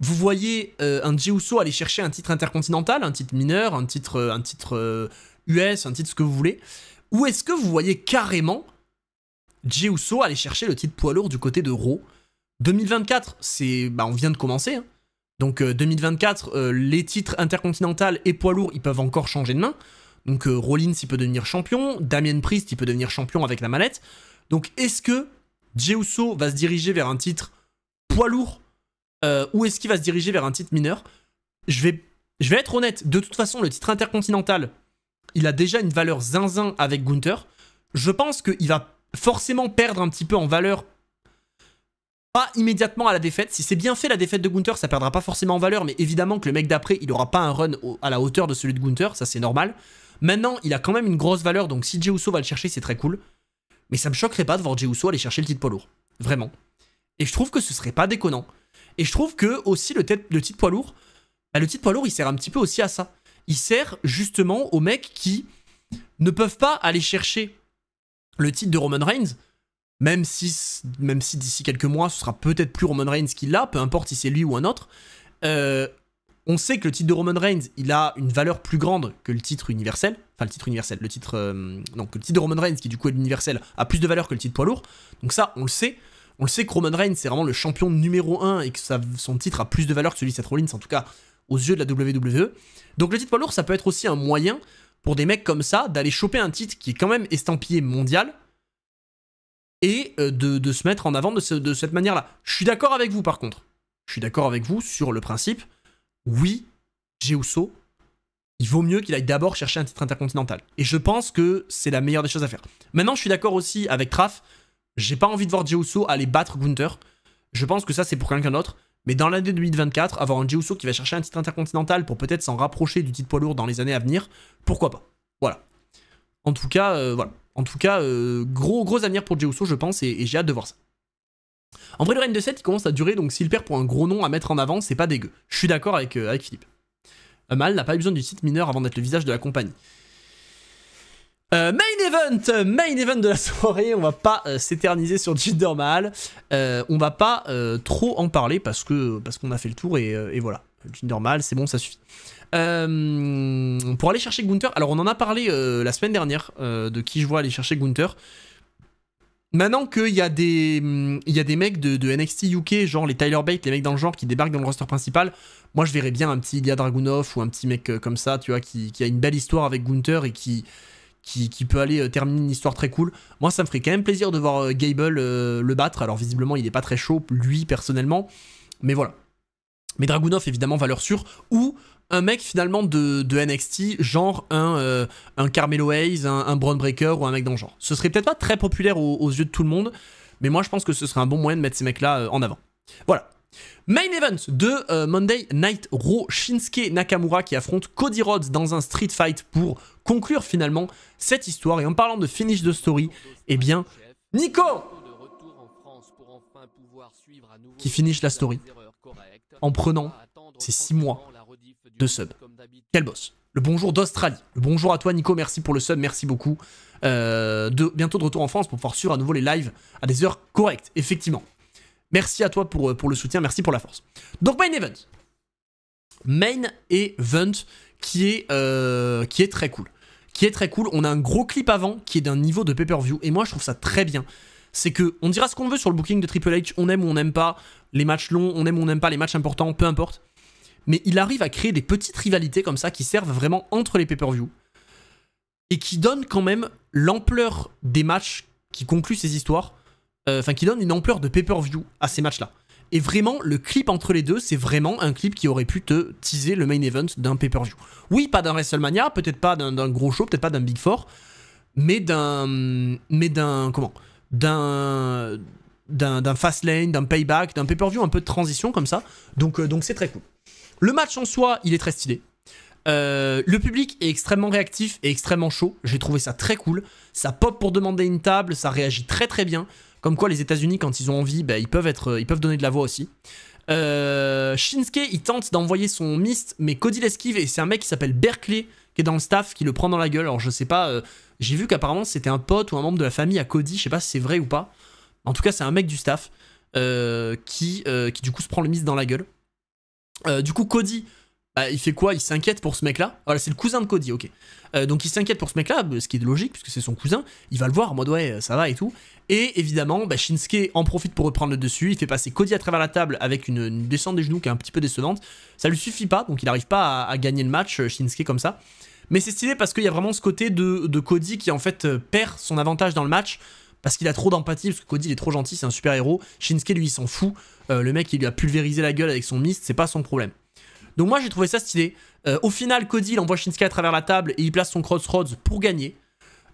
vous voyez euh, un Jey aller chercher un titre intercontinental, un titre mineur, un titre, euh, un titre US, euh, un titre ce que vous voulez, ou est-ce que vous voyez carrément Jey aller chercher le titre poids lourd du côté de Raw 2024, c'est, bah, on vient de commencer. Hein. Donc 2024, les titres intercontinental et poids lourd, ils peuvent encore changer de main. Donc Rollins, il peut devenir champion. Damien Priest, il peut devenir champion avec la mallette. Donc est-ce que Jey va se diriger vers un titre poids lourd euh, où ou est-ce qu'il va se diriger vers un titre mineur je vais, je vais être honnête, de toute façon, le titre intercontinental, il a déjà une valeur zinzin avec Gunther. Je pense qu'il va forcément perdre un petit peu en valeur pas immédiatement à la défaite. Si c'est bien fait la défaite de Gunther, ça perdra pas forcément en valeur, mais évidemment que le mec d'après, il aura pas un run à la hauteur de celui de Gunther, ça c'est normal. Maintenant, il a quand même une grosse valeur, donc si Jey va le chercher, c'est très cool. Mais ça me choquerait pas de voir Jey aller chercher le titre poids lourd. Vraiment. Et je trouve que ce serait pas déconnant. Et je trouve que aussi le, le titre poids lourd, bah, le titre poids lourd, il sert un petit peu aussi à ça. Il sert justement aux mecs qui ne peuvent pas aller chercher le titre de Roman Reigns, même si, même si d'ici quelques mois, ce sera peut-être plus Roman Reigns qui l'a, peu importe si c'est lui ou un autre. Euh, on sait que le titre de Roman Reigns, il a une valeur plus grande que le titre universel. Enfin, le titre universel, le titre. Euh, non, que le titre de Roman Reigns, qui du coup est universel a plus de valeur que le titre poids lourd. Donc, ça, on le sait. On le sait que Roman Reigns, c'est vraiment le champion numéro 1 et que son titre a plus de valeur que celui de Seth Rollins, en tout cas aux yeux de la WWE. Donc le titre poids lourd, ça peut être aussi un moyen pour des mecs comme ça d'aller choper un titre qui est quand même estampillé mondial et euh, de, se mettre en avant de, cette manière-là. Je suis d'accord avec vous par contre. Je suis d'accord avec vous sur le principe. Oui, Géusso, il vaut mieux qu'il aille d'abord chercher un titre intercontinental. Et je pense que c'est la meilleure des choses à faire. Maintenant, je suis d'accord aussi avec Traff j'ai pas envie de voir Jeyuso aller battre Gunther. Je pense que ça, c'est pour quelqu'un d'autre. Mais dans l'année 2024, avoir un Jeyuso qui va chercher un titre intercontinental pour peut-être s'en rapprocher du titre poids lourd dans les années à venir, pourquoi pas Voilà. En tout cas, euh, voilà. En tout cas, euh, gros, gros avenir pour Jeyuso, je pense, et, j'ai hâte de voir ça. En vrai, le règne de 7, il commence à durer, donc s'il perd pour un gros nom à mettre en avant, c'est pas dégueu. Je suis d'accord avec, euh, avec Philippe. Mal n'a pas eu besoin du titre mineur avant d'être le visage de la compagnie. Euh, main event, euh, main event de la soirée, on va pas euh, s'éterniser sur Jinder Normal, on va pas trop en parler parce que parce qu'on a fait le tour et, voilà, Jinder Normal, c'est bon ça suffit. pour aller chercher Gunther, alors on en a parlé la semaine dernière de qui je vois aller chercher Gunther. Maintenant qu'il y, a des, mm, y a des mecs de, NXT UK, genre les Tyler Bate, les mecs dans le genre qui débarquent dans le roster principal, moi je verrais bien un petit Ilya Dragunov ou un petit mec comme ça, tu vois, qui, qui a une belle histoire avec Gunther et qui, qui, peut aller euh, terminer une histoire très cool. Moi, ça me ferait quand même plaisir de voir euh, Gable euh, le battre. Alors, visiblement, il n'est pas très chaud, lui, personnellement. Mais voilà. Mais Dragunov, évidemment, valeur sûre. Ou un mec, finalement, de, NXT, genre un, un Carmelo Hayes, un, un Breaker ou un mec dans genre. Ce serait peut-être pas très populaire aux yeux de tout le monde. Mais moi, je pense que ce serait un bon moyen de mettre ces mecs-là en avant. Voilà, Main event de euh, Monday Night Raw, Shinsuke Nakamura qui affronte Cody Rhodes dans un street fight pour conclure finalement cette histoire. Et en parlant de finish de story, eh bien, Nico qui finish la story en prenant ces 6 mois de sub. Quel boss le bonjour d'Australie. Le bonjour à toi Nico, merci pour le sub, merci beaucoup. Euh, de, bientôt de retour en France pour pouvoir suivre à nouveau les lives à des heures correctes, effectivement. Merci à toi pour, euh, pour le soutien, merci pour la force. Donc main event. Main event qui est, euh, qui est très cool. Qui est très cool. On a un gros clip avant qui est d'un niveau de pay-per-view. Et moi je trouve ça très bien. C'est que on dira ce qu'on veut sur le booking de Triple H, on aime ou on n'aime pas, les matchs longs, on aime ou on n'aime pas, les matchs importants, peu importe. Mais il arrive à créer des petites rivalités comme ça qui servent vraiment entre les pay-per-view. Et qui donnent quand même l'ampleur des matchs qui concluent ces histoires euh, enfin qui donne une ampleur de pay-per-view à ces matchs-là. Et vraiment, le clip entre les deux, c'est vraiment un clip qui aurait pu te teaser le main event d'un pay-per-view. Oui, pas d'un WrestleMania, peut-être pas d'un gros show, peut-être pas d'un Big Four, mais d'un, mais d'un, comment, d'un, d'un fast lane, d'un Payback, d'un pay-per-view un peu de transition comme ça. Donc, euh, donc c'est très cool. Le match en soi, il est très stylé. Euh, le public est extrêmement réactif et extrêmement chaud. J'ai trouvé ça très cool. Ça pop pour demander une table, ça réagit très très bien. Comme quoi, les États-Unis, quand ils ont envie, ben, ils, peuvent être, euh, ils peuvent donner de la voix aussi. Euh, Shinsuke, il tente d'envoyer son mist, mais Cody l'esquive et c'est un mec qui s'appelle Berkeley qui est dans le staff qui le prend dans la gueule. Alors je sais pas, euh, j'ai vu qu'apparemment c'était un pote ou un membre de la famille à Cody, je sais pas si c'est vrai ou pas. En tout cas, c'est un mec du staff qui, qui du coup se prend le mist dans la gueule. du coup, Cody bah, il fait quoi Il s'inquiète pour ce mec-là. Voilà, c'est le cousin de Cody, ok. Euh, donc il s'inquiète pour ce mec-là, bah, ce qui est logique, puisque c'est son cousin. Il va le voir en mode ouais, ça va et tout. Et évidemment, bah, Shinsuke en profite pour reprendre le dessus. Il fait passer Cody à travers la table avec une, descente des genoux qui est un petit peu décevante. Ça lui suffit pas, donc il n'arrive pas à, gagner le match, euh, Shinsuke, comme ça. Mais c'est stylé parce qu'il y a vraiment ce côté de, Cody qui en fait euh, perd son avantage dans le match parce qu'il a trop d'empathie, parce que Cody il est trop gentil, c'est un super héros. Shinsuke lui il s'en fout, le mec il lui a pulvérisé la gueule avec son mist, c'est pas son problème. Donc moi j'ai trouvé ça stylé. Euh, au final, Cody il envoie Shinsuke à travers la table et il place son crossroads pour gagner.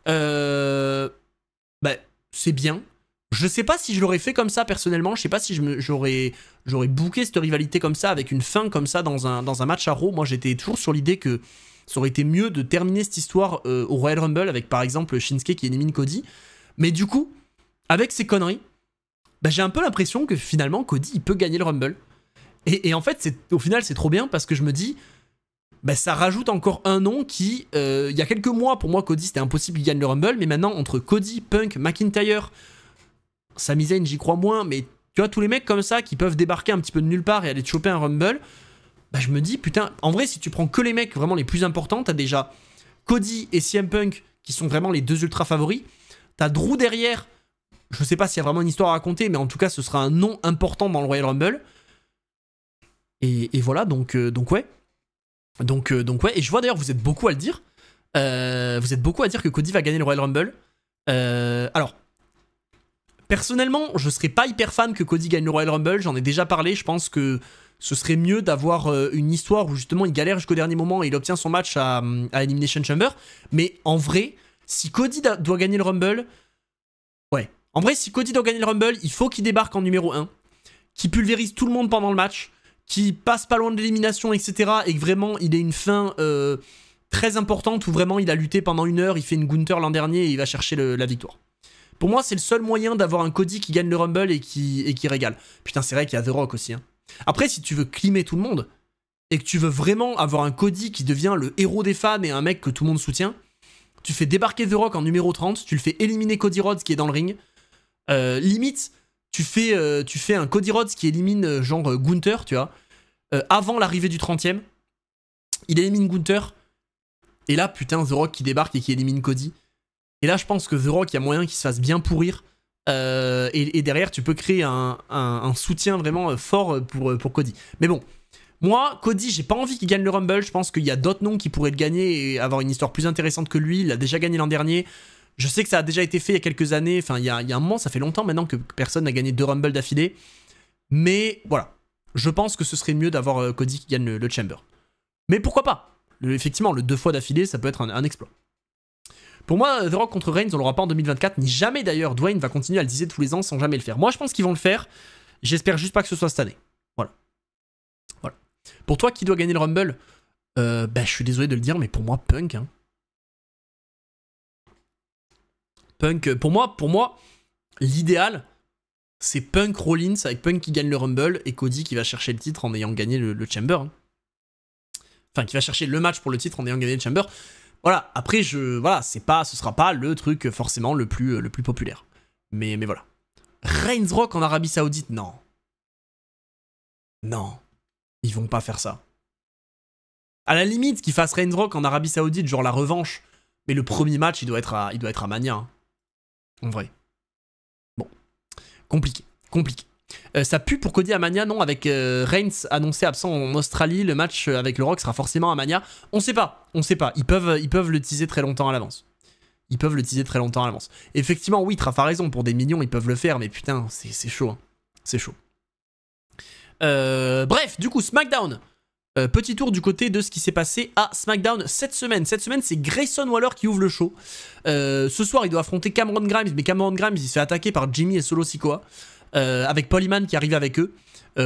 Euh, bah, c'est bien. Je sais pas si je l'aurais fait comme ça personnellement, je sais pas si j'aurais bouqué cette rivalité comme ça, avec une fin comme ça dans un, dans un match à Raw. Moi j'étais toujours sur l'idée que ça aurait été mieux de terminer cette histoire euh, au Royal Rumble avec par exemple Shinsuke qui élimine Cody. Mais du coup, avec ces conneries, bah, j'ai un peu l'impression que finalement Cody il peut gagner le Rumble. Et, en fait, au final, c'est trop bien parce que je me dis, bah, ça rajoute encore un nom qui, euh, il y a quelques mois, pour moi, Cody, c'était impossible qu'il gagne le Rumble, mais maintenant, entre Cody, Punk, McIntyre, Sami Zayn, j'y crois moins, mais tu vois, tous les mecs comme ça qui peuvent débarquer un petit peu de nulle part et aller te choper un Rumble, bah, je me dis, putain, en vrai, si tu prends que les mecs vraiment les plus importants, t'as déjà Cody et CM Punk qui sont vraiment les deux ultra favoris, t'as Drew derrière, je sais pas s'il y a vraiment une histoire à raconter, mais en tout cas, ce sera un nom important dans le Royal Rumble. Et, voilà, donc, euh, donc ouais. Donc, euh, donc ouais, et je vois d'ailleurs, vous êtes beaucoup à le dire. Euh, vous êtes beaucoup à dire que Cody va gagner le Royal Rumble. alors, personnellement, je serais pas hyper fan que Cody gagne le Royal Rumble. J'en ai déjà parlé. Je pense que ce serait mieux d'avoir une histoire où justement il galère jusqu'au dernier moment et il obtient son match à, à Elimination Chamber. Mais en vrai, si Cody doit gagner le Rumble, ouais. En vrai, si Cody doit gagner le Rumble, il faut qu'il débarque en numéro 1, qu'il pulvérise tout le monde pendant le match, qui passe pas loin de l'élimination, etc. Et que vraiment, il est une fin euh, très importante où vraiment il a lutté pendant une heure, il fait une Gunther l'an dernier et il va chercher la victoire. Pour moi, c'est le seul moyen d'avoir un Cody qui gagne le Rumble et qui, et qui régale. Putain, c'est vrai qu'il y a The Rock aussi. Hein. Après, si tu veux climer tout le monde et que tu veux vraiment avoir un Cody qui devient le héros des fans et un mec que tout le monde soutient, tu fais débarquer The Rock en numéro 30, tu le fais éliminer Cody Rhodes qui est dans le ring. Euh, limite, tu fais, euh, tu fais un Cody Rhodes qui élimine genre Gunther, tu vois. Euh, avant l'arrivée du 30ème. Il élimine Gunther. Et là, putain, The Rock qui débarque et qui élimine Cody. Et là, je pense que The Rock, il y a moyen qu'il se fasse bien pourrir. Euh, et, derrière, tu peux créer un, soutien vraiment euh, fort pour, Cody. Mais bon, moi, Cody, j'ai pas envie qu'il gagne le Rumble. Je pense qu'il y a d'autres noms qui pourraient le gagner et avoir une histoire plus intéressante que lui. Il a déjà gagné l'an dernier. Je sais que ça a déjà été fait il y a quelques années. Enfin, il y a, il y a un moment, ça fait longtemps maintenant que personne n'a gagné deux Rumble d'affilée. Mais voilà, je pense que ce serait mieux d'avoir euh, Cody qui gagne le, Chamber. Mais pourquoi pas Effectivement, le deux fois d'affilée, ça peut être un, exploit. Pour moi, The Rock contre Reigns, on l'aura pas en 2024, ni jamais d'ailleurs. Dwayne va continuer à le diser tous les ans sans jamais le faire. Moi, je pense qu'ils vont le faire. J'espère juste pas que ce soit cette année. Voilà. Voilà. Pour toi, qui doit gagner le Rumble euh, bah, je suis désolé de le dire, mais pour moi, Punk. Hein. Punk, euh, pour moi, pour moi, l'idéal, c'est Punk Rollins avec Punk qui gagne le Rumble et Cody qui va chercher le titre en ayant gagné le, Chamber. Hein. Enfin, qui va chercher le match pour le titre en ayant gagné le Chamber. Voilà, après, je, voilà, pas, ce sera pas le truc forcément le plus, le plus populaire. Mais, mais voilà. Reigns Rock en Arabie Saoudite, non. Non. Ils vont pas faire ça. À la limite, qu'ils fassent Reigns Rock en Arabie Saoudite, genre la revanche. Mais le premier match, il doit être à, il doit être à Mania. Hein. En vrai compliqué, compliqué. Euh, ça pue pour Cody Amania, non Avec euh, Reigns annoncé absent en Australie, le match euh, avec le Rock sera forcément Amania. On sait pas, on sait pas. Ils peuvent, ils peuvent le teaser très longtemps à l'avance. Ils peuvent le teaser très longtemps à l'avance. Effectivement, oui, Traf raison. Pour des millions, ils peuvent le faire, mais putain, c'est chaud. C'est chaud. Hein. bref, du coup, SmackDown. Euh, petit tour du côté de ce qui s'est passé à SmackDown cette semaine. Cette semaine, c'est Grayson Waller qui ouvre le show. Euh, ce soir, il doit affronter Cameron Grimes, mais Cameron Grimes, il se fait attaquer par Jimmy et Solo Sikoa, euh, avec Polyman qui arrive avec eux.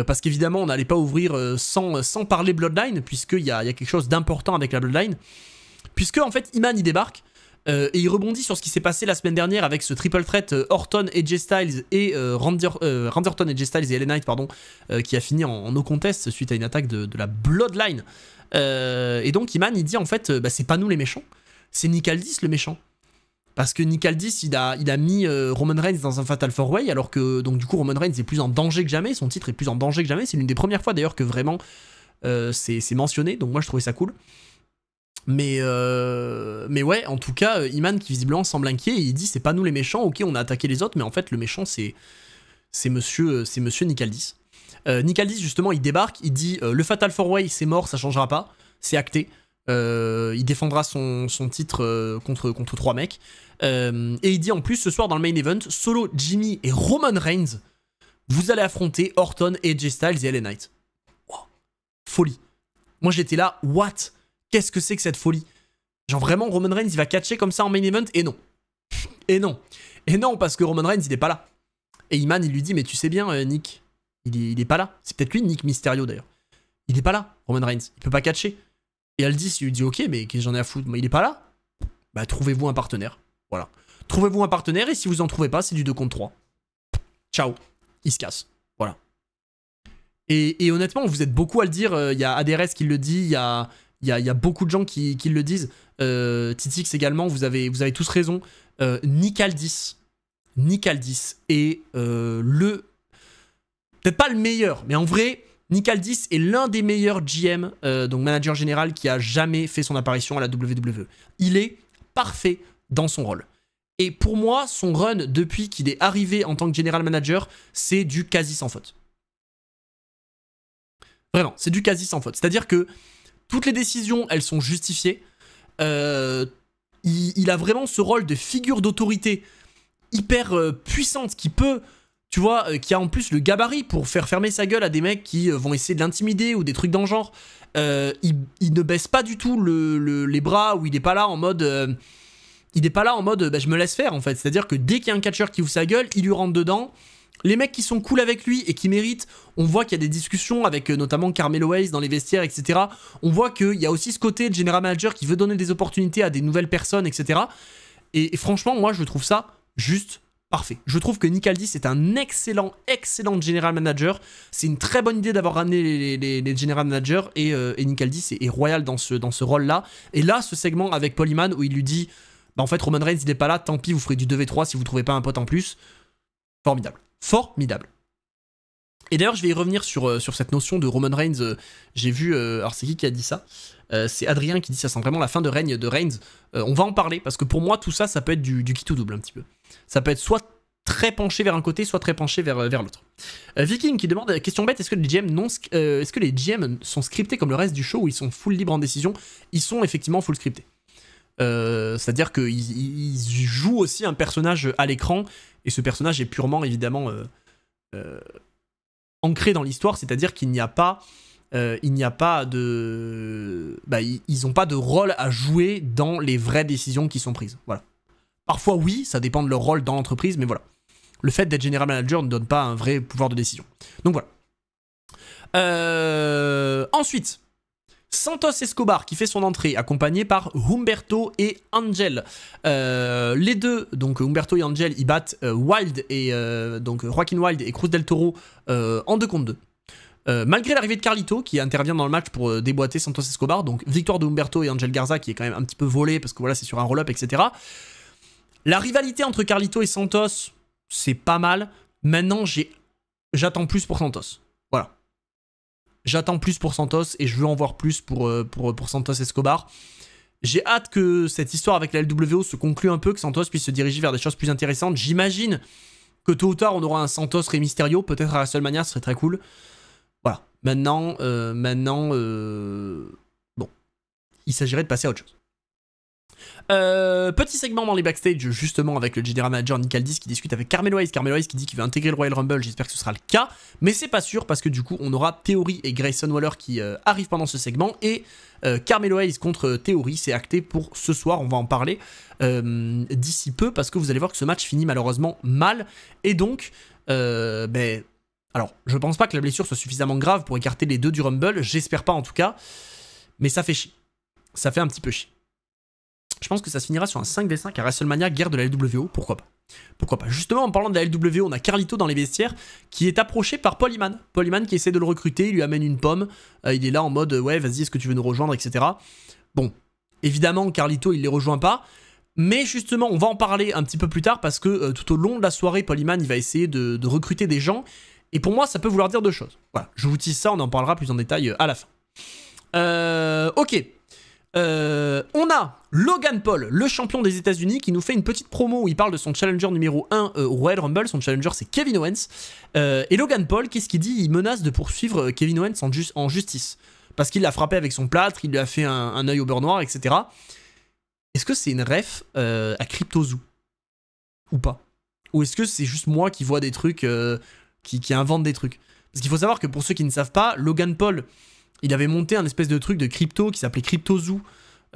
parce qu'évidemment, on n'allait pas ouvrir sans, parler Bloodline, puisqu'il y a, y a quelque chose d'important avec la Bloodline. Puisque, en fait, Iman, il débarque. Euh, et il rebondit sur ce qui s'est passé la semaine dernière avec ce triple threat Horton euh, Orton, AJ Styles et euh, Randy, Orton, Styles et LA Knight, pardon, qui a fini en, en, no contest suite à une attaque de, la Bloodline. et donc Iman, il dit en fait, bah, c'est pas nous les méchants, c'est Nick Aldis le méchant. Parce que Nick Aldis, il a, il a mis Roman Reigns dans un Fatal 4-Way, alors que donc du coup Roman Reigns est plus en danger que jamais, son titre est plus en danger que jamais, c'est l'une des premières fois d'ailleurs que vraiment c'est mentionné, donc moi je trouvais ça cool. Mais, euh, mais ouais, en tout cas, euh, Iman qui visiblement semble inquiet, il dit c'est pas nous les méchants, ok, on a attaqué les autres, mais en fait, le méchant, c'est monsieur, euh, monsieur Nicaldis. Nicaldis, justement, il débarque, il dit le Fatal Four Way, c'est mort, ça changera pas, c'est acté. il défendra son, titre contre, contre trois mecs. et il dit en plus ce soir dans le main event, Solo, Jimmy et Roman Reigns, vous allez affronter Orton, AJ Styles et LA Knight. Folie. Moi j'étais là, what Qu'est-ce que c'est que cette folie Genre vraiment, Roman Reigns, il va catcher comme ça en main event Et non. Et non. Et non, parce que Roman Reigns, il est pas là. Et Iman, il lui dit, mais tu sais bien, euh, Nick, il est, pas là. C'est peut-être lui, Nick Mysterio d'ailleurs. Il est pas là, Roman Reigns. Il peut pas catcher. Et Aldis il lui dit, ok, mais j'en ai à foutre, mais il est pas là. Bah trouvez-vous un partenaire. Voilà. Trouvez-vous un partenaire et si vous en trouvez pas, c'est du 2 contre 3. Ciao. Il se casse. Voilà. Et, honnêtement, vous êtes beaucoup à le dire. Euh, il y a ADRS qui le dit, il y a, il y a, beaucoup de gens qui, le disent. Euh, Titix également, vous avez, tous raison. Euh, Nick Aldis. Nick est euh, le. Peut-être pas le meilleur, mais en vrai, Nick Aldis est l'un des meilleurs GM, euh, donc manager général, qui a jamais fait son apparition à la WWE. Il est parfait dans son rôle. Et pour moi, son run depuis qu'il est arrivé en tant que general manager, c'est du quasi sans faute. Vraiment, c'est du quasi sans faute. C'est-à-dire que toutes les décisions, elles sont justifiées. Euh, il, a vraiment ce rôle de figure d'autorité hyper euh, puissante qui peut, tu vois, euh, qui a en plus le gabarit pour faire fermer sa gueule à des mecs qui vont essayer de l'intimider ou des trucs dans le genre. Il, ne baisse pas du tout les bras ou il n'est pas là en mode. il n'est pas là en mode bah, je me laisse faire en fait. C'est-à-dire que dès qu'il y a un catcheur qui ouvre sa gueule, il lui rentre dedans. Les mecs qui sont cool avec lui et qui méritent, on voit qu'il y a des discussions avec euh, notamment Carmelo Hayes dans les vestiaires, etc. On voit qu'il y a aussi ce côté de général manager qui veut donner des opportunités à des nouvelles personnes, etc. Et, franchement, moi, je trouve ça juste parfait. Je trouve que Nick Aldis est un excellent, excellent general manager. C'est une très bonne idée d'avoir ramené les, général general managers et, euh, est, royal dans ce, dans ce rôle-là. Et là, ce segment avec Polyman où il lui dit bah en fait Roman Reigns il pas là, tant pis, vous ferez du 2v3 si vous trouvez pas un pote en plus. Formidable formidable. Et d'ailleurs, je vais y revenir sur, euh, sur cette notion de Roman Reigns. Euh, j'ai vu, euh, alors c'est qui qui a dit ça C'est Adrien qui dit ça sent vraiment la fin de règne de Reigns. on va en parler parce que pour moi, tout ça, ça peut être du, du kit ou double un petit peu. Ça peut être soit très penché vers un côté, soit très penché vers, vers l'autre. Viking qui demande, question bête, est-ce que, les GM non, est que les sont scriptés comme le reste du show ou ils sont full libre en décision Ils sont effectivement full scriptés. Euh, c'est-à-dire qu'ils jouent aussi un personnage à l'écran, et ce personnage est purement, évidemment, euh, euh, ancré dans l'histoire, c'est-à-dire qu'il n'y a pas... il n'y a pas de... Bah, ils n'ont pas de rôle à jouer dans les vraies décisions qui sont prises. Voilà. Parfois oui, ça dépend de leur rôle dans l'entreprise, mais voilà. Le fait d'être général manager ne donne pas un vrai pouvoir de décision. Donc voilà. ensuite, Santos Escobar qui fait son entrée, accompagné par Humberto et Angel. Euh, les deux, donc Humberto et Angel, ils battent euh, Wild et euh, donc Joaquin Wild et Cruz del Toro en 2 contre 2. malgré l'arrivée de Carlito qui intervient dans le match pour déboîter Santos Escobar, donc victoire de Humberto et Angel Garza qui est quand même un petit peu volé parce que voilà c'est sur un roll-up etc. La rivalité entre Carlito et Santos c'est pas mal. Maintenant j'attends plus pour Santos. J'attends plus pour Santos et je veux en voir plus pour, euh, pour, Santos Escobar. J'ai hâte que cette histoire avec la LWO se conclue un peu, que Santos puisse se diriger vers des choses plus intéressantes. J'imagine que tôt ou tard on aura un Santos Rey peut-être à la seule manière, ce serait très cool. Voilà. Maintenant, euh, maintenant, euh, bon, il s'agirait de passer à autre chose. Euh, petit segment dans les backstage, justement, avec le General Manager Aldis qui discute avec Carmelo Hayes. Carmelo Hayes qui dit qu'il veut intégrer le Royal Rumble. J'espère que ce sera le cas. Mais c'est pas sûr parce que du coup, on aura Theory et Grayson Waller qui euh, arrivent pendant ce segment. Et euh, Carmelo Hayes contre Theory, c'est acté pour ce soir. On va en parler d'ici peu parce que vous allez voir que ce match finit malheureusement mal. Et donc, ben. Alors, je pense pas que la blessure soit suffisamment grave pour écarter les deux du Rumble, j'espère pas en tout cas, mais ça fait chier. Ça fait un petit peu chier. Je pense que ça se finira sur un 5v5 à WrestleMania, guerre de la LWO, pourquoi pas. Pourquoi pas Justement, en parlant de la LWO, on a Carlito dans les vestiaires qui est approché par Polyman. Polyman qui essaie de le recruter, il lui amène une pomme. Euh, il est là en mode Ouais, vas-y, est-ce que tu veux nous rejoindre etc. Bon, évidemment, Carlito, il les rejoint pas. Mais justement, on va en parler un petit peu plus tard parce que euh, tout au long de la soirée, Polyman il va essayer de, recruter des gens. Et pour moi, ça peut vouloir dire deux choses. Voilà, je vous dis ça, on en parlera plus en détail euh, à la fin. Euh, ok, euh, on a Logan Paul, le champion des États-Unis, qui nous fait une petite promo où il parle de son challenger numéro 1 euh, au Royal Rumble. Son challenger, c'est Kevin Owens. Euh, et Logan Paul, qu'est-ce qu'il dit Il menace de poursuivre Kevin Owens en, justice. Parce qu'il l'a frappé avec son plâtre, il lui a fait un, un œil au beurre noir, etc. Est-ce que c'est une ref à CryptoZoo Ou pas Ou est-ce que c'est juste moi qui vois des trucs, qui, qui invente des trucs Parce qu'il faut savoir que pour ceux qui ne savent pas, Logan Paul il avait monté un espèce de truc de crypto qui s'appelait CryptoZoo,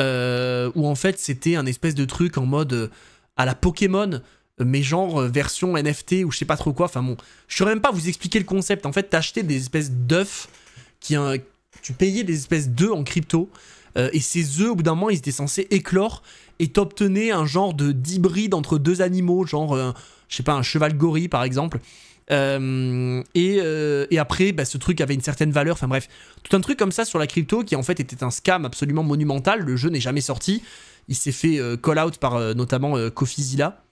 euh, où en fait c'était un espèce de truc en mode euh, à la Pokémon, mais genre euh, version NFT ou je sais pas trop quoi. Enfin bon, je saurais même pas vous expliquer le concept. En fait, t'achetais des espèces d'œufs qui. Euh, tu payais des espèces d'œufs en crypto. et ces œufs, au bout d'un moment, ils étaient censés éclore et t'obtenais un genre de d'hybride entre deux animaux, genre, je sais pas, un cheval gorille par exemple. Euh, euh, et, après, bah, ce truc avait une certaine valeur. Enfin bref, tout un truc comme ça sur la crypto qui en fait était un scam absolument monumental. Le jeu n'est jamais sorti. Il s'est fait euh, call out par notamment Zilla,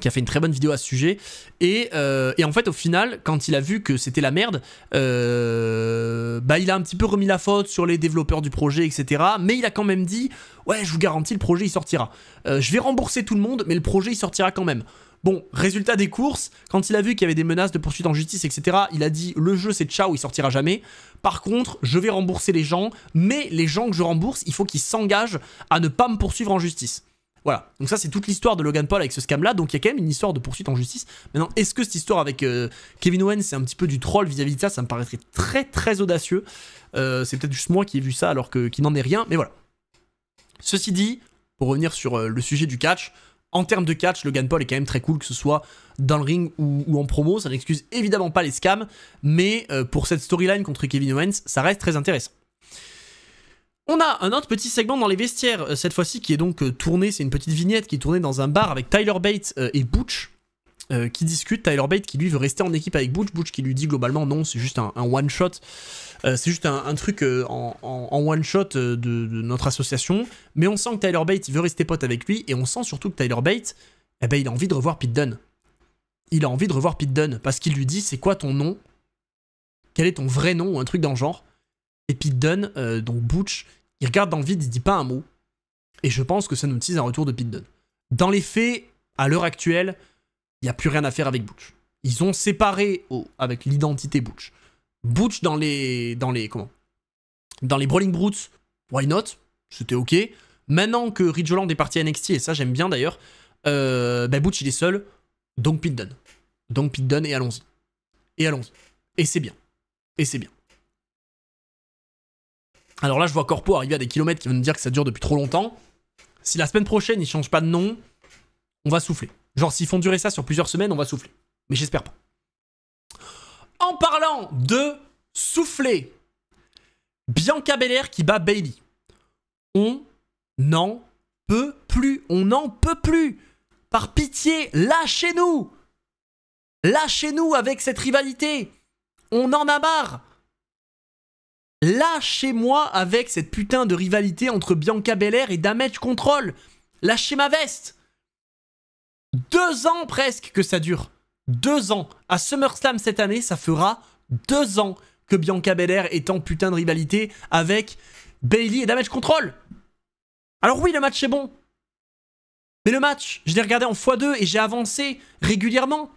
qui a fait une très bonne vidéo à ce sujet. Et, en fait, au final, quand il a vu que c'était la merde, bah, il a un petit peu remis la faute sur les développeurs du projet, etc. Mais il a quand même dit, ouais, je vous garantis, le projet, il sortira. je vais rembourser tout le monde, mais le projet, il sortira quand même. Bon, résultat des courses, quand il a vu qu'il y avait des menaces de poursuite en justice, etc., il a dit le jeu c'est ciao, il sortira jamais. Par contre, je vais rembourser les gens, mais les gens que je rembourse, il faut qu'ils s'engagent à ne pas me poursuivre en justice. Voilà, donc ça c'est toute l'histoire de Logan Paul avec ce scam là, donc il y a quand même une histoire de poursuite en justice. Maintenant, est-ce que cette histoire avec euh, Kevin Owens c'est un petit peu du troll vis-à-vis de ça Ça me paraîtrait très très audacieux. Euh, c'est peut-être juste moi qui ai vu ça alors que n'en est rien, mais voilà. Ceci dit, pour revenir sur euh, le sujet du catch, en termes de catch, le Paul est quand même très cool, que ce soit dans le ring ou, en promo. Ça n'excuse évidemment pas les scams, mais euh, pour cette storyline contre Kevin Owens, ça reste très intéressant. On a un autre petit segment dans les vestiaires, euh, cette fois-ci, qui est donc euh, tourné, c'est une petite vignette qui est tournée dans un bar avec Tyler Bates et Butch. Euh, qui discute. Tyler Bate qui lui veut rester en équipe avec Butch. Butch qui lui dit globalement non, c'est juste un, one-shot. Euh, c'est juste un, truc euh, en, one-shot de, notre association. Mais on sent que Tyler Bate veut rester pote avec lui. Et on sent surtout que Tyler Bate, eh ben, il a envie de revoir Pit Dunne. Il a envie de revoir Pit Dunne parce qu'il lui dit c'est quoi ton nom Quel est ton vrai nom ou un truc dans le genre Et Pit Dunne, donc Butch, il regarde dans le vide, il dit pas un mot. Et je pense que ça nous tease un retour de Pit Dunne. Dans les faits, à l'heure actuelle, il n'y a plus rien à faire avec Butch. Ils ont séparé avec l'identité Butch. Butch dans les. dans les. comment Dans les Brawling Brutes, why not C'était ok. Maintenant que Ridge Holland est parti à NXT, et ça j'aime bien d'ailleurs, euh, ben, Butch il est seul, donc Pit Dunn. Donc Pit done et allons-y. Et allons-y. Et c'est bien. Et c'est bien. Alors là, je vois Corpo arriver à des kilomètres qui vont me dire que ça dure depuis trop longtemps. Si la semaine prochaine, il change pas de nom, on va souffler. Genre, s'ils font durer ça sur plusieurs semaines, on va souffler. Mais j'espère pas. En parlant de souffler, Bianca Belair qui bat Bailey. On n'en peut plus. On n'en peut plus. Par pitié, lâchez-nous. Lâchez-nous avec cette rivalité. On en a marre. Lâchez-moi avec cette putain de rivalité entre Bianca Belair et Damage Control. Lâchez ma veste deux ans presque que ça dure. Deux ans. À SummerSlam cette année, ça fera deux ans que Bianca Belair est en putain de rivalité avec Bailey et Damage Control. Alors oui, le match est bon. Mais le match, je l'ai regardé en x2 et j'ai avancé régulièrement.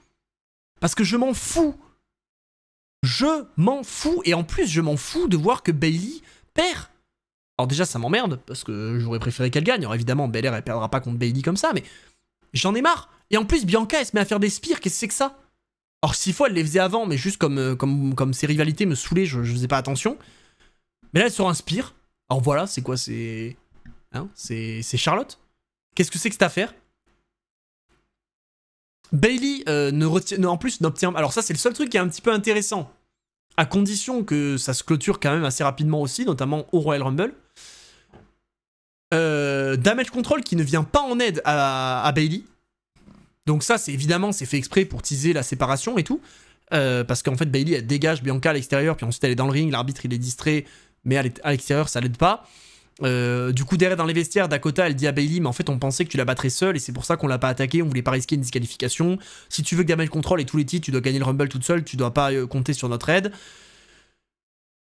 Parce que je m'en fous. Je m'en fous. Et en plus, je m'en fous de voir que Bailey perd. Alors déjà, ça m'emmerde, parce que j'aurais préféré qu'elle gagne. Alors évidemment, Belair, elle perdra pas contre Bailey comme ça, mais J'en ai marre. Et en plus, Bianca, elle se met à faire des spires. Qu'est-ce que c'est que ça Or, six fois, elle les faisait avant, mais juste comme, euh, comme, comme ses rivalités me saoulaient, je, faisais pas attention. Mais là, elle sort un spire. Alors voilà, c'est quoi C'est. Hein C'est Charlotte Qu'est-ce que c'est que cette affaire Bailey euh, ne En plus, n'obtient. Alors, ça, c'est le seul truc qui est un petit peu intéressant. À condition que ça se clôture quand même assez rapidement aussi, notamment au Royal Rumble. Euh, damage Control qui ne vient pas en aide à, Bailey. Donc ça, c'est évidemment, c'est fait exprès pour teaser la séparation et tout. Euh, parce qu'en fait, Bailey, elle dégage Bianca à l'extérieur, puis ensuite elle est dans le ring, l'arbitre il est distrait, mais à l'extérieur, ça l'aide pas. Euh, du coup, derrière dans les vestiaires, Dakota elle dit à Bailey, mais en fait, on pensait que tu la battrais seule et c'est pour ça qu'on l'a pas attaqué, on voulait pas risquer une disqualification. Si tu veux que Damage Control et tous les titres, tu dois gagner le Rumble toute seule, tu dois pas compter sur notre aide.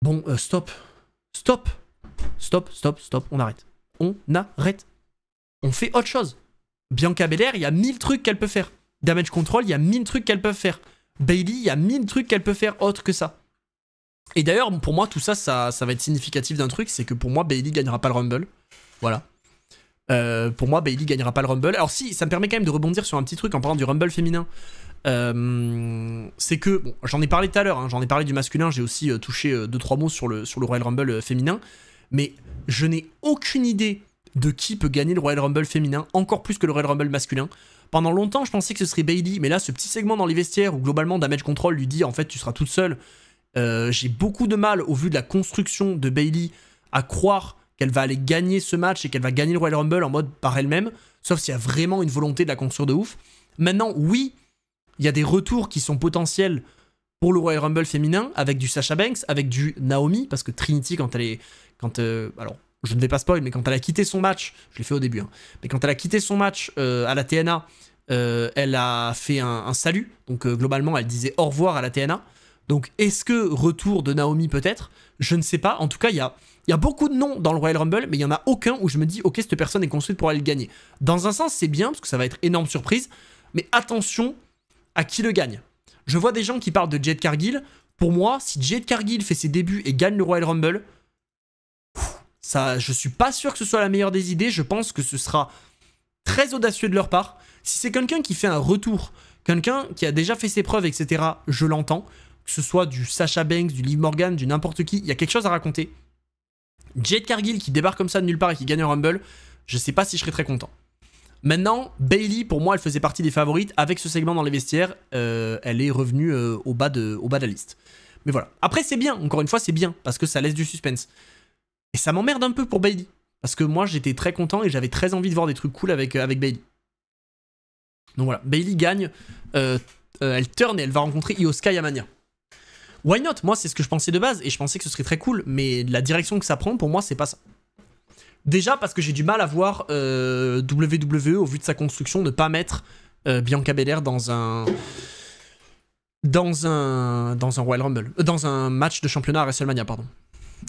Bon, stop. Stop. Stop, stop, stop, on arrête on arrête. On fait autre chose. Bianca Belair, il y a mille trucs qu'elle peut faire. Damage Control, il y a mille trucs qu'elle peut faire. Bailey, il y a mille trucs qu'elle peut faire autre que ça. Et d'ailleurs, pour moi, tout ça, ça, ça va être significatif d'un truc, c'est que pour moi, Bailey gagnera pas le Rumble. Voilà. Euh, pour moi, Bailey gagnera pas le Rumble. Alors si, ça me permet quand même de rebondir sur un petit truc en parlant du Rumble féminin. Euh, c'est que, bon, j'en ai parlé tout à l'heure, hein, j'en ai parlé du masculin, j'ai aussi euh, touché 2-3 mots sur le, sur le Royal Rumble féminin mais je n'ai aucune idée de qui peut gagner le Royal Rumble féminin, encore plus que le Royal Rumble masculin. Pendant longtemps, je pensais que ce serait Bailey, mais là, ce petit segment dans les vestiaires où globalement Damage Control lui dit en fait tu seras toute seule. Euh, j'ai beaucoup de mal au vu de la construction de Bailey à croire qu'elle va aller gagner ce match et qu'elle va gagner le Royal Rumble en mode par elle-même, sauf s'il y a vraiment une volonté de la construire de ouf. Maintenant, oui, il y a des retours qui sont potentiels pour le Royal Rumble féminin avec du Sasha Banks, avec du Naomi, parce que Trinity, quand elle est euh, alors je ne vais pas spoil, mais quand elle a quitté son match, je l'ai fait au début, hein, mais quand elle a quitté son match euh, à la TNA, euh, elle a fait un, salut, donc globalement elle disait au revoir à la TNA. Donc est-ce que retour de Naomi peut-être Je ne sais pas. En tout cas, il y a, y a beaucoup de noms dans le Royal Rumble, mais il n'y en a aucun où je me dis, ok, cette personne est construite pour aller le gagner. Dans un sens, c'est bien, parce que ça va être énorme surprise, mais attention à qui le gagne. Je vois des gens qui parlent de Jade Cargill. Pour moi, si Jade Cargill fait ses débuts et gagne le Royal Rumble, je je suis pas sûr que ce soit la meilleure des idées. Je pense que ce sera très audacieux de leur part. Si c'est quelqu'un qui fait un retour, quelqu'un qui a déjà fait ses preuves, etc., je l'entends. Que ce soit du Sacha Banks, du Liv Morgan, du n'importe qui, il y a quelque chose à raconter. Jade Cargill qui débarque comme ça de nulle part et qui gagne un Rumble, je sais pas si je serais très content. Maintenant, Bailey, pour moi, elle faisait partie des favorites. Avec ce segment dans les vestiaires, euh, elle est revenue euh, au, bas de, au bas de la liste. Mais voilà. Après, c'est bien. Encore une fois, c'est bien parce que ça laisse du suspense. Et ça m'emmerde un peu pour Bailey. Parce que moi, j'étais très content et j'avais très envie de voir des trucs cool avec, euh, avec Bailey. Donc voilà, Bailey gagne, euh, euh, elle turn et elle va rencontrer Io Sky à Mania. Why not Moi, c'est ce que je pensais de base et je pensais que ce serait très cool, mais la direction que ça prend, pour moi, c'est pas ça. Déjà parce que j'ai du mal à voir WWE, au vu de sa construction, ne pas mettre Bianca Belair dans un dans un dans un Royal Rumble, dans un match de championnat à WrestleMania, pardon.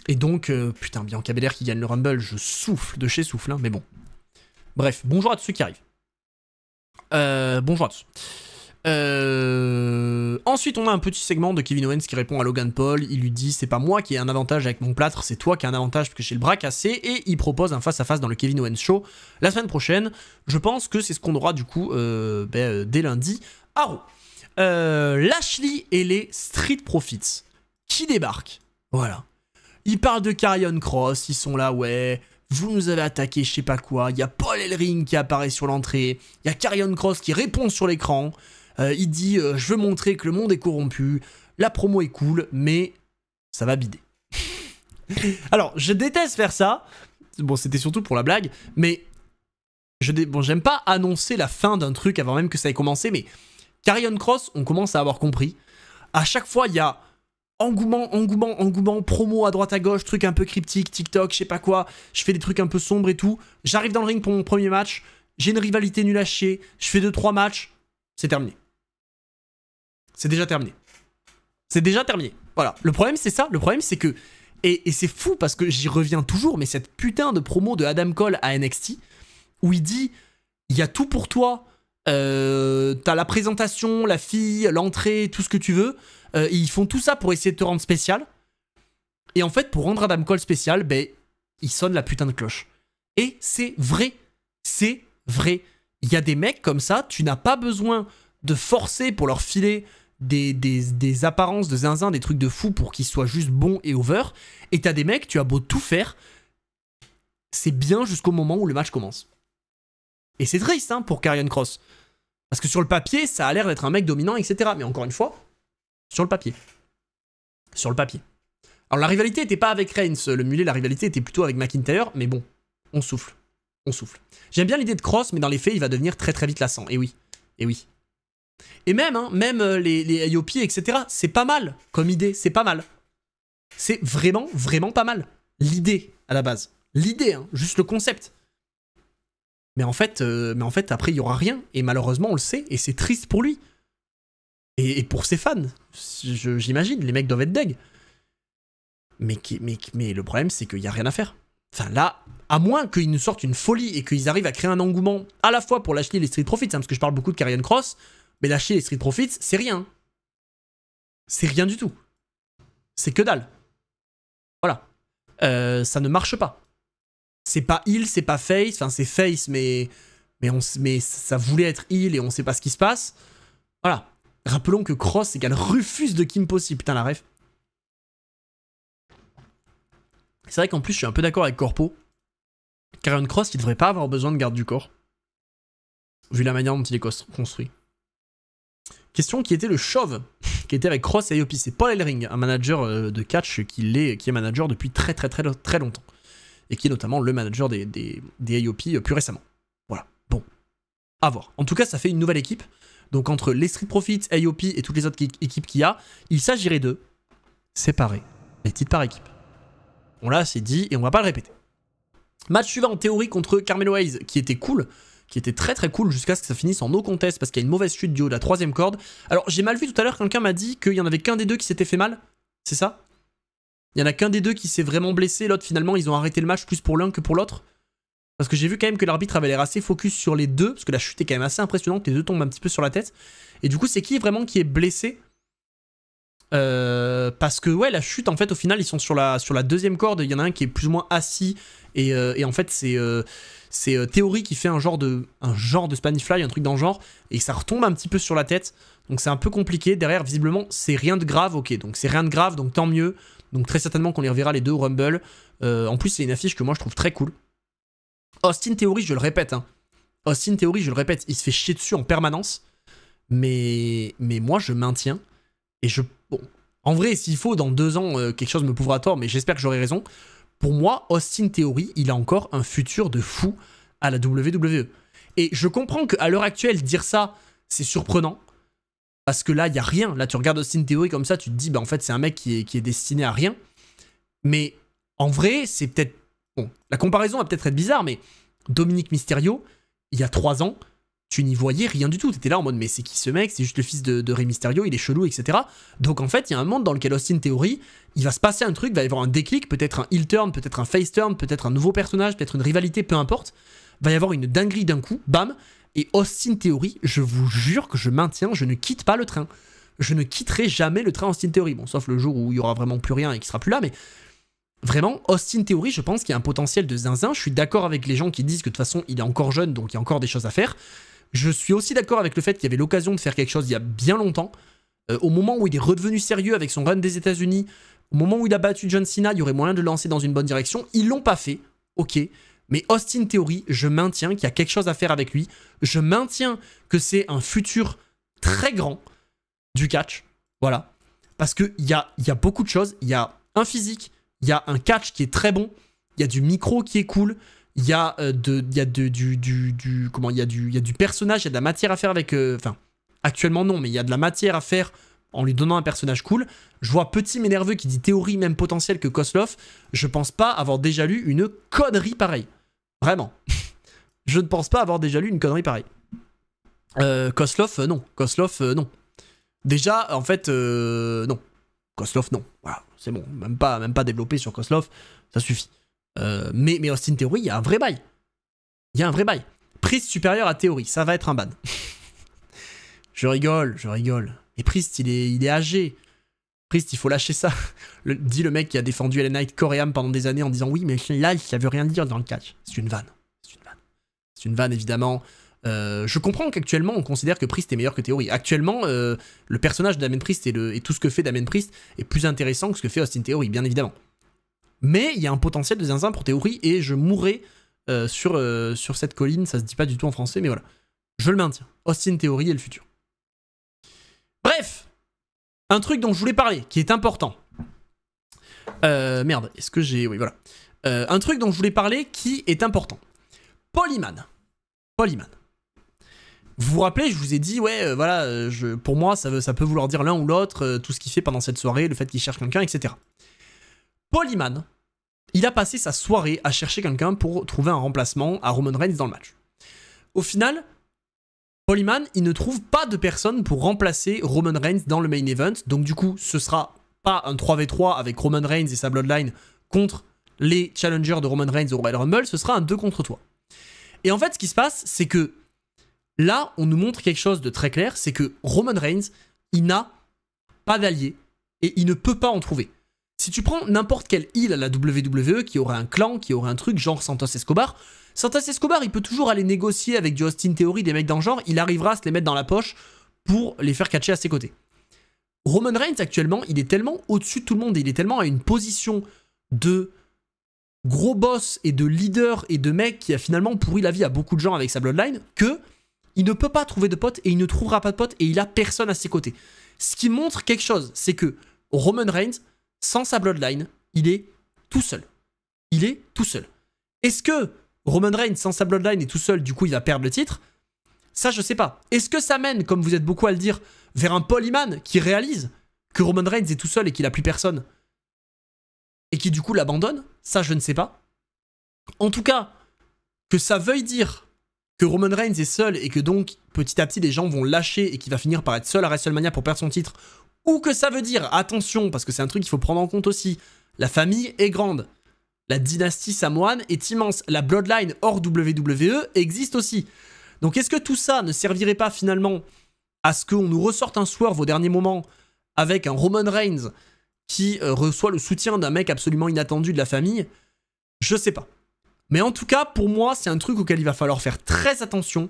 Et donc, euh, putain, Bianca Belair qui gagne le Rumble, je souffle de chez souffle, hein, mais bon. Bref, bonjour à tous ceux qui arrivent. Euh, bonjour à tous. Euh, ensuite, on a un petit segment de Kevin Owens qui répond à Logan Paul. Il lui dit C'est pas moi qui ai un avantage avec mon plâtre, c'est toi qui as un avantage parce que j'ai le bras cassé. Et il propose un face-à-face dans le Kevin Owens Show la semaine prochaine. Je pense que c'est ce qu'on aura du coup ben, dès lundi à Roux. Lashley et les Street Profits qui débarquent. Voilà. Ils parlent de Carrion Cross, ils sont là, ouais, vous nous avez attaqué, je sais pas quoi. Il y a Paul Elring qui apparaît sur l'entrée. Il y a Carrion Cross qui répond sur l'écran. Euh, il dit euh, Je veux montrer que le monde est corrompu. La promo est cool, mais ça va bider. (laughs) Alors, je déteste faire ça. Bon, c'était surtout pour la blague, mais je bon, j'aime pas annoncer la fin d'un truc avant même que ça ait commencé, mais Carrion Cross, on commence à avoir compris. À chaque fois, il y a engouement, engouement, engouement, promo à droite à gauche, truc un peu cryptique, TikTok, je sais pas quoi, je fais des trucs un peu sombres et tout. J'arrive dans le ring pour mon premier match, j'ai une rivalité nulle à chier, je fais 2-3 matchs, c'est terminé. C'est déjà terminé. C'est déjà terminé. Voilà. Le problème, c'est ça. Le problème, c'est que. Et, et c'est fou parce que j'y reviens toujours, mais cette putain de promo de Adam Cole à NXT, où il dit il y a tout pour toi, euh, t'as la présentation, la fille, l'entrée, tout ce que tu veux. Euh, ils font tout ça pour essayer de te rendre spécial. Et en fait, pour rendre Adam Cole spécial, ben, il sonne la putain de cloche. Et c'est vrai. C'est vrai. Il y a des mecs comme ça, tu n'as pas besoin de forcer pour leur filer des, des, des, apparences de zinzin, des trucs de fou pour qu'ils soient juste bons et over. Et t'as des mecs, tu as beau tout faire, c'est bien jusqu'au moment où le match commence. Et c'est triste hein, pour Karrion Cross. Parce que sur le papier, ça a l'air d'être un mec dominant, etc. Mais encore une fois, sur le papier. Sur le papier. Alors la rivalité n'était pas avec Reigns, le mulet, la rivalité était plutôt avec McIntyre, mais bon, on souffle. On souffle. J'aime bien l'idée de Cross, mais dans les faits, il va devenir très très vite lassant. Et oui, et oui. Et même, hein, même euh, les, les IOP, etc., c'est pas mal comme idée, c'est pas mal. C'est vraiment, vraiment pas mal. L'idée, à la base. L'idée, hein, juste le concept. Mais en fait, euh, mais en fait après, il y aura rien. Et malheureusement, on le sait. Et c'est triste pour lui. Et, pour ses fans. J'imagine, les mecs doivent être deg. Mais, mais, mais le problème, c'est qu'il n'y a rien à faire. Enfin là, à moins qu'ils nous sortent une folie et qu'ils arrivent à créer un engouement à la fois pour lâcher les Street Profits, hein, parce que je parle beaucoup de Carrion Cross, mais lâcher les Street Profits, c'est rien. C'est rien du tout. C'est que dalle. Voilà. Euh, ça ne marche pas c'est pas il, c'est pas face, enfin c'est face, mais, mais, on, ça voulait être il et on sait pas ce qui se passe. Voilà. Rappelons que Cross égale Rufus de Kim Possible. Putain, la ref. C'est vrai qu'en plus, je suis un peu d'accord avec Corpo. Karen Cross, il devrait pas avoir besoin de garde du corps. Vu la manière dont il est construit. Question qui était le chauve, (laughs) qui était avec Cross et IOP. C'est Paul Elring, un manager euh, de catch qui est, qui est manager depuis très très très très longtemps et qui est notamment le manager des, des, euh, plus récemment. Voilà, bon, à voir. En tout cas, ça fait une nouvelle équipe. Donc entre les Street Profits, AOP et toutes les autres équipes qu'il y a, il s'agirait de séparer les titres par équipe. Bon là, c'est dit et on va pas le répéter. Match suivant en théorie contre Carmelo Hayes qui était cool, qui était très très cool jusqu'à ce que ça finisse en no contest parce qu'il y a une mauvaise chute du haut de la troisième corde. Alors j'ai mal vu tout à l'heure, quelqu'un m'a dit qu'il y en avait qu'un des deux qui s'était fait mal, c'est ça il y en a qu'un des deux qui s'est vraiment blessé. L'autre, finalement, ils ont arrêté le match plus pour l'un que pour l'autre. Parce que j'ai vu quand même que l'arbitre avait l'air assez focus sur les deux. Parce que la chute est quand même assez impressionnante. Les deux tombent un petit peu sur la tête. Et du coup, c'est qui vraiment qui est blessé euh, parce que ouais la chute en fait au final ils sont sur la, sur la deuxième corde il y en a un qui est plus ou moins assis et, euh, en fait c'est euh, Théorie qui fait un genre de un genre de fly un truc dans le genre et ça retombe un petit peu sur la tête donc c'est un peu compliqué derrière visiblement c'est rien de grave ok donc c'est rien de grave donc tant mieux donc très certainement qu'on les reverra les deux au Rumble. Euh, en plus, c'est une affiche que moi je trouve très cool. Austin Theory, je le répète. Hein. Austin Theory, je le répète, il se fait chier dessus en permanence. Mais, mais moi, je maintiens. Et je. Bon. En vrai, s'il faut, dans deux ans, euh, quelque chose me prouvera tort, mais j'espère que j'aurai raison. Pour moi, Austin Theory, il a encore un futur de fou à la WWE. Et je comprends qu'à l'heure actuelle, dire ça, c'est surprenant. Parce que là, il n'y a rien. Là, tu regardes Austin Theory comme ça, tu te dis, bah en fait, c'est un mec qui est, destiné à rien. Mais en vrai, c'est peut-être. Bon, la comparaison va peut-être être bizarre, mais Dominique Mysterio, il y a trois ans, tu n'y voyais rien du tout. Tu étais là en mode, mais c'est qui ce mec C'est juste le fils de, de Rey Mysterio, il est chelou, etc. Donc en fait, il y a un monde dans lequel Austin Theory, il va se passer un truc, il va y avoir un déclic, peut-être un heel turn, peut-être un face turn, peut-être un nouveau personnage, peut-être une rivalité, peu importe. va y avoir une dinguerie d'un coup, bam, et Austin Theory, je vous jure que je maintiens, je ne quitte pas le train. Je ne quitterai jamais le train Austin Theory. Bon, sauf le jour où il y aura vraiment plus rien et qu'il sera plus là, mais vraiment, Austin Theory, je pense qu'il y a un potentiel de zinzin. Je suis d'accord avec les gens qui disent que de toute façon, il est encore jeune, donc il y a encore des choses à faire. Je suis aussi d'accord avec le fait qu'il y avait l'occasion de faire quelque chose il y a bien longtemps. Euh, au moment où il est redevenu sérieux avec son run des États-Unis, au moment où il a battu John Cena, il y aurait moyen de le lancer dans une bonne direction. Ils l'ont pas fait. Ok, mais Austin Theory, je maintiens qu'il y a quelque chose à faire avec lui. Je maintiens que c'est un futur très grand du catch. Voilà. Parce qu'il y a, y a beaucoup de choses. Il y a un physique, il y a un catch qui est très bon, il y a du micro qui est cool, il y a, de, a du, du, Comment Il y, a du, y a du personnage, il y a de la matière à faire avec. enfin, actuellement non, mais il y a de la matière à faire en lui donnant un personnage cool. Je vois Petit mais nerveux qui dit théorie même potentielle que Koslov. Je pense pas avoir déjà lu une connerie pareille. Vraiment. je ne pense pas avoir déjà lu une connerie pareille. Euh, Koslov, euh, non. Koslov, euh, non. Déjà, en fait, non. Koslov, non. Voilà, c'est bon. Même pas, même pas développé sur Koslov, ça suffit. mais, mais Austin Theory, il y a un vrai bail. Il y a un vrai bail. Priest supérieur à théorie, ça va être un ban. (laughs) je rigole, je rigole. Et Priest, il est, il est âgé. Priest, il faut lâcher ça. dit le mec qui a défendu Ellen Knight Coréam pendant des années en disant oui, mais là, ça veut rien dire dans le catch. C'est une vanne. C'est une vanne. C'est une vanne, évidemment. Euh, je comprends qu'actuellement, on considère que Priest est meilleur que Théorie. Actuellement, euh, le personnage d'Amen Priest et, et, tout ce que fait d'Amen Priest est plus intéressant que ce que fait Austin Theory, bien évidemment. Mais il y a un potentiel de zinzin pour Théorie et je mourrai euh, sur, sur cette colline. Ça se dit pas du tout en français, mais voilà. Je le maintiens. Austin Theory est le futur. Bref, un truc dont je voulais parler, qui est important. Euh, merde, est-ce que j'ai... Oui, voilà. Euh, un truc dont je voulais parler qui est important. Polyman. Polyman. Vous vous rappelez, je vous ai dit, ouais, euh, voilà, pour moi, ça, ça, peut vouloir dire l'un ou l'autre, tout ce qu'il fait pendant cette soirée, le fait qu'il cherche quelqu'un, etc. Polyman, il a passé sa soirée à chercher quelqu'un pour trouver un remplacement à Roman Reigns dans le match. Au final, Polyman, il ne trouve pas de personne pour remplacer Roman Reigns dans le main event. Donc du coup, ce sera pas un 3v3 avec Roman Reigns et sa Bloodline contre les challengers de Roman Reigns au Royal Rumble, ce sera un 2 contre toi. Et en fait, ce qui se passe, c'est que là, on nous montre quelque chose de très clair, c'est que Roman Reigns, il n'a pas d'allié et il ne peut pas en trouver. Si tu prends n'importe quel île à la WWE qui aurait un clan, qui aurait un truc genre Santos Escobar, Santos Escobar, il peut toujours aller négocier avec du Austin Theory, des mecs dans le genre, il arrivera à se les mettre dans la poche pour les faire catcher à ses côtés. Roman Reigns, actuellement, il est tellement au-dessus de tout le monde, il est tellement à une position de gros boss et de leader et de mec qui a finalement pourri la vie à beaucoup de gens avec sa bloodline que il ne peut pas trouver de pote et il ne trouvera pas de pote et il a personne à ses côtés. Ce qui montre quelque chose, c'est que Roman Reigns, sans sa bloodline, il est tout seul. Il est tout seul. Est-ce que Roman Reigns sans sa bloodline est tout seul, du coup, il va perdre le titre. Ça, je sais pas. Est-ce que ça mène, comme vous êtes beaucoup à le dire, vers un Paul qui réalise que Roman Reigns est tout seul et qu'il a plus personne et qui du coup l'abandonne Ça, je ne sais pas. En tout cas, que ça veuille dire que Roman Reigns est seul et que donc petit à petit les gens vont lâcher et qu'il va finir par être seul à WrestleMania pour perdre son titre, ou que ça veut dire, attention, parce que c'est un truc qu'il faut prendre en compte aussi, la famille est grande. La dynastie samoane est immense. La bloodline hors WWE existe aussi. Donc est-ce que tout ça ne servirait pas finalement à ce qu'on nous ressorte un soir au dernier moment avec un Roman Reigns qui euh, reçoit le soutien d'un mec absolument inattendu de la famille Je sais pas. Mais en tout cas, pour moi, c'est un truc auquel il va falloir faire très attention.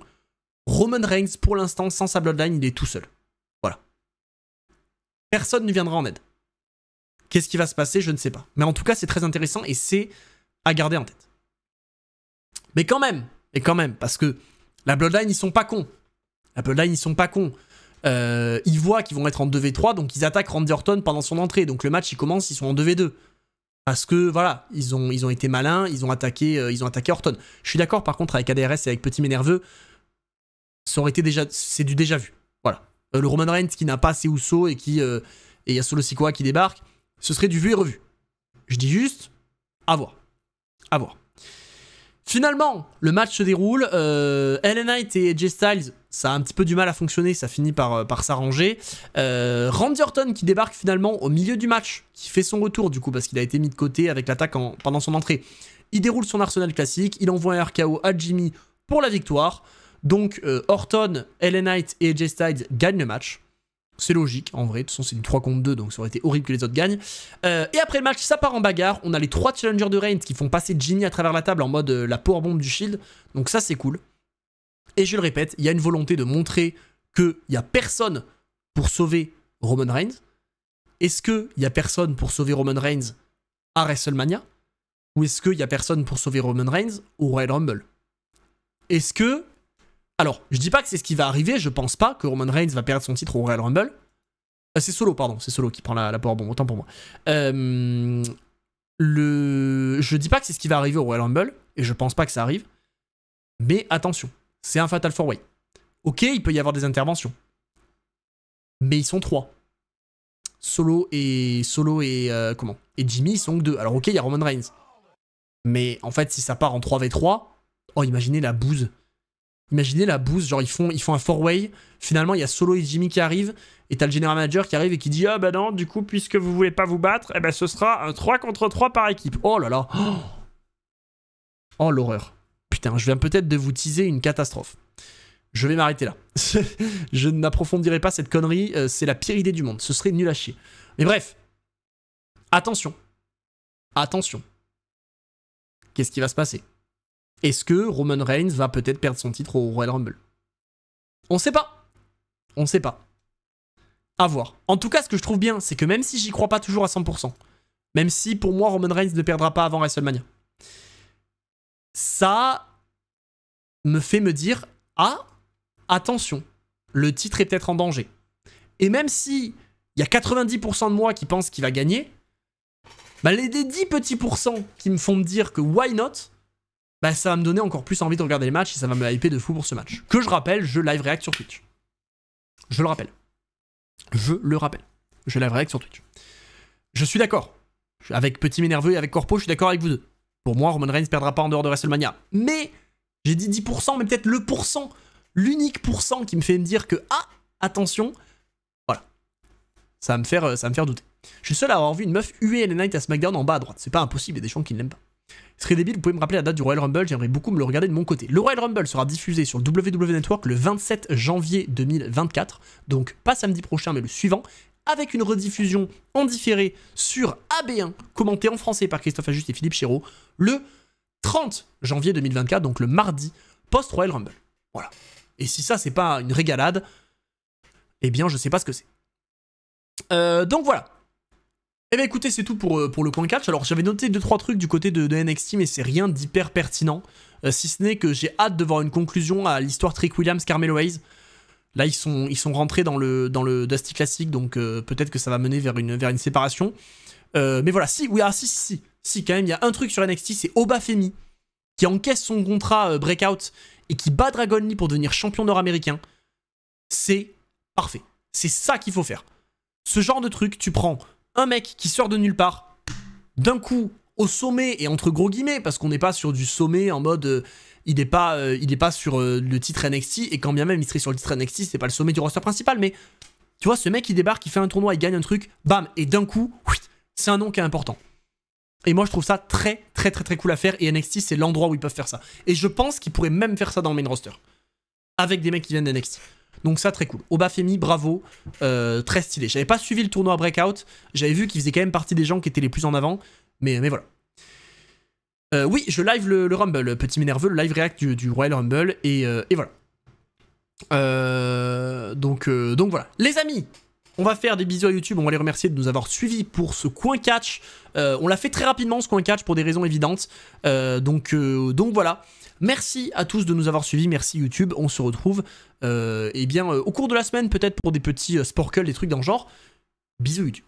Roman Reigns, pour l'instant, sans sa bloodline, il est tout seul. Voilà. Personne ne viendra en aide. Qu'est-ce qui va se passer Je ne sais pas. Mais en tout cas, c'est très intéressant et c'est à garder en tête. Mais quand même, quand même, parce que la Bloodline, ils sont pas cons. La Bloodline, ils sont pas cons. Euh, ils voient qu'ils vont être en 2v3, donc ils attaquent Randy Orton pendant son entrée. Donc le match, il commence, ils sont en 2v2. Parce que voilà, ils ont, ils ont été malins, ils ont attaqué, euh, ils ont attaqué Orton. Je suis d'accord par contre avec ADRS et avec Petit Ménerveux, ça aurait été déjà, c'est du déjà vu. Voilà. Euh, le Roman Reigns qui n'a pas assez Ousso et qui, et il y a Solo Sikoa qui débarque ce serait du vu et revu. Je dis juste, à voir. À voir. Finalement, le match se déroule. Ellen euh, Knight et Jay Styles, ça a un petit peu du mal à fonctionner, ça finit par, euh, s'arranger. Euh, Randy Orton qui débarque finalement au milieu du match, qui fait son retour du coup parce qu'il a été mis de côté avec l'attaque pendant son entrée. Il déroule son arsenal classique, il envoie un RKO à Jimmy pour la victoire. Donc Orton, Ellen Knight et Jay Styles gagnent le match. C'est logique, en vrai. De toute façon, c'est une 3 contre 2, donc ça aurait été horrible que les autres gagnent. Euh, et après le match, ça part en bagarre. On a les trois challengers de Reigns qui font passer Jimmy à travers la table en mode euh, la pour bombe du shield. Donc ça, c'est cool. Et je le répète, il y a une volonté de montrer qu'il n'y a personne pour sauver Roman Reigns. Est-ce qu'il n'y a personne pour sauver Roman Reigns à WrestleMania Ou est-ce qu'il n'y a personne pour sauver Roman Reigns au Royal Rumble Est-ce que alors, je dis pas que c'est ce qui va arriver, je pense pas que Roman Reigns va perdre son titre au Royal Rumble. Euh, c'est Solo, pardon, c'est Solo qui prend la, la Bon, autant pour moi. Euh, le... Je dis pas que c'est ce qui va arriver au Royal Rumble, et je pense pas que ça arrive. Mais attention, c'est un Fatal 4-Way. Ok, il peut y avoir des interventions. Mais ils sont trois. Solo et Solo et euh, comment Et Jimmy, ils sont que deux. Alors ok, il y a Roman Reigns. Mais en fait, si ça part en 3v3, oh imaginez la bouse. Imaginez la bouse, genre ils font, ils font un four-way, finalement il y a Solo et Jimmy qui arrivent, et t'as le général manager qui arrive et qui dit Ah bah non, du coup, puisque vous voulez pas vous battre, eh ben ce sera un 3 contre 3 par équipe. Oh là là Oh, oh l'horreur. Putain, je viens peut-être de vous teaser une catastrophe. Je vais m'arrêter là. (laughs) je n'approfondirai pas cette connerie, euh, c'est la pire idée du monde. Ce serait nul à chier. Mais bref, attention. Attention. Qu'est-ce qui va se passer est-ce que Roman Reigns va peut-être perdre son titre au Royal Rumble On sait pas. On sait pas. À voir. En tout cas, ce que je trouve bien, c'est que même si j'y crois pas toujours à 100%, même si pour moi Roman Reigns ne perdra pas avant WrestleMania, ça me fait me dire ah attention, le titre est peut-être en danger. Et même si il y a 90% de moi qui pense qu'il va gagner, bah les, 10 petits pourcents qui me font me dire que why not, bah ça va me donner encore plus envie de regarder les matchs et ça va me hyper de fou pour ce match. Que je rappelle, je live react sur Twitch. Je le rappelle. Je le rappelle. Je live react sur Twitch. Je suis d'accord. Avec Petit Ménerveux et avec Corpo, je suis d'accord avec vous deux. Pour moi, Roman Reigns perdra pas en dehors de WrestleMania. Mais, j'ai dit 10%, mais peut-être le pourcent, l'unique pourcent qui me fait me dire que, ah, attention, voilà. Ça va me faire, euh, ça me faire douter. Je suis seul à avoir vu une meuf huer Knight à SmackDown en bas à droite. C'est pas impossible, il y a des gens qui ne l'aiment pas. Ce serait débile, vous pouvez me rappeler la date du Royal Rumble, j'aimerais beaucoup me le regarder de mon côté. Le Royal Rumble sera diffusé sur le WWE Network le 27 janvier 2024, donc pas samedi prochain mais le suivant, avec une rediffusion en différé sur AB1, commentée en français par Christophe Ajuste et Philippe Chéreau, le 30 janvier 2024, donc le mardi, post-Royal Rumble. Voilà. Et si ça, c'est pas une régalade, eh bien, je sais pas ce que c'est. Euh, donc voilà, eh ben, écoutez, c'est tout pour, euh, pour le point catch. Alors j'avais noté 2-3 trucs du côté de, NXT, mais c'est rien d'hyper pertinent. Euh, si ce n'est que j'ai hâte de voir une conclusion à l'histoire Trick Williams, Carmelo Hayes. Là, ils sont, ils sont rentrés dans le, dans le Dusty Classic, donc euh, peut-être que ça va mener vers une, vers une séparation. mais voilà, si, oui, ah, si, si, si, si, quand même, il y a un truc sur NXT, c'est Femi qui encaisse son contrat Breakout et qui bat Dragon Lee pour devenir champion nord-américain. C'est parfait. C'est ça qu'il faut faire. Ce genre de truc, tu prends un mec qui sort de nulle part, d'un coup, au sommet, et entre gros guillemets, parce qu'on n'est pas sur du sommet en mode... Euh, il n'est pas, euh, pas sur euh, le titre NXT, et quand bien même il serait sur le titre NXT, c'est pas le sommet du roster principal, mais tu vois, ce mec, il débarque, il fait un tournoi, il gagne un truc, bam, et d'un coup, c'est un nom qui est important. Et moi, je trouve ça très, très, très, très cool à faire, et NXT, c'est l'endroit où ils peuvent faire ça. Et je pense qu'ils pourraient même faire ça dans le main roster, avec des mecs qui viennent d'NXT. Donc ça, très cool. Obafemi, bravo. Euh, très stylé. J'avais pas suivi le tournoi Breakout. J'avais vu qu'il faisait quand même partie des gens qui étaient les plus en avant. Mais, mais voilà. Euh, oui, je live le, Rumble, petit Minerveux, le live react du, Royal Rumble. Et, euh, voilà. donc, donc voilà. Les amis, on va faire des bisous à YouTube, on va les remercier de nous avoir suivis pour ce coin catch. on l'a fait très rapidement ce coin catch pour des raisons évidentes. donc, donc voilà. Merci à tous de nous avoir suivis, merci YouTube, on se retrouve euh, eh bien, euh, au cours de la semaine peut-être pour des petits euh, sporkles, des trucs dans le genre. Bisous YouTube.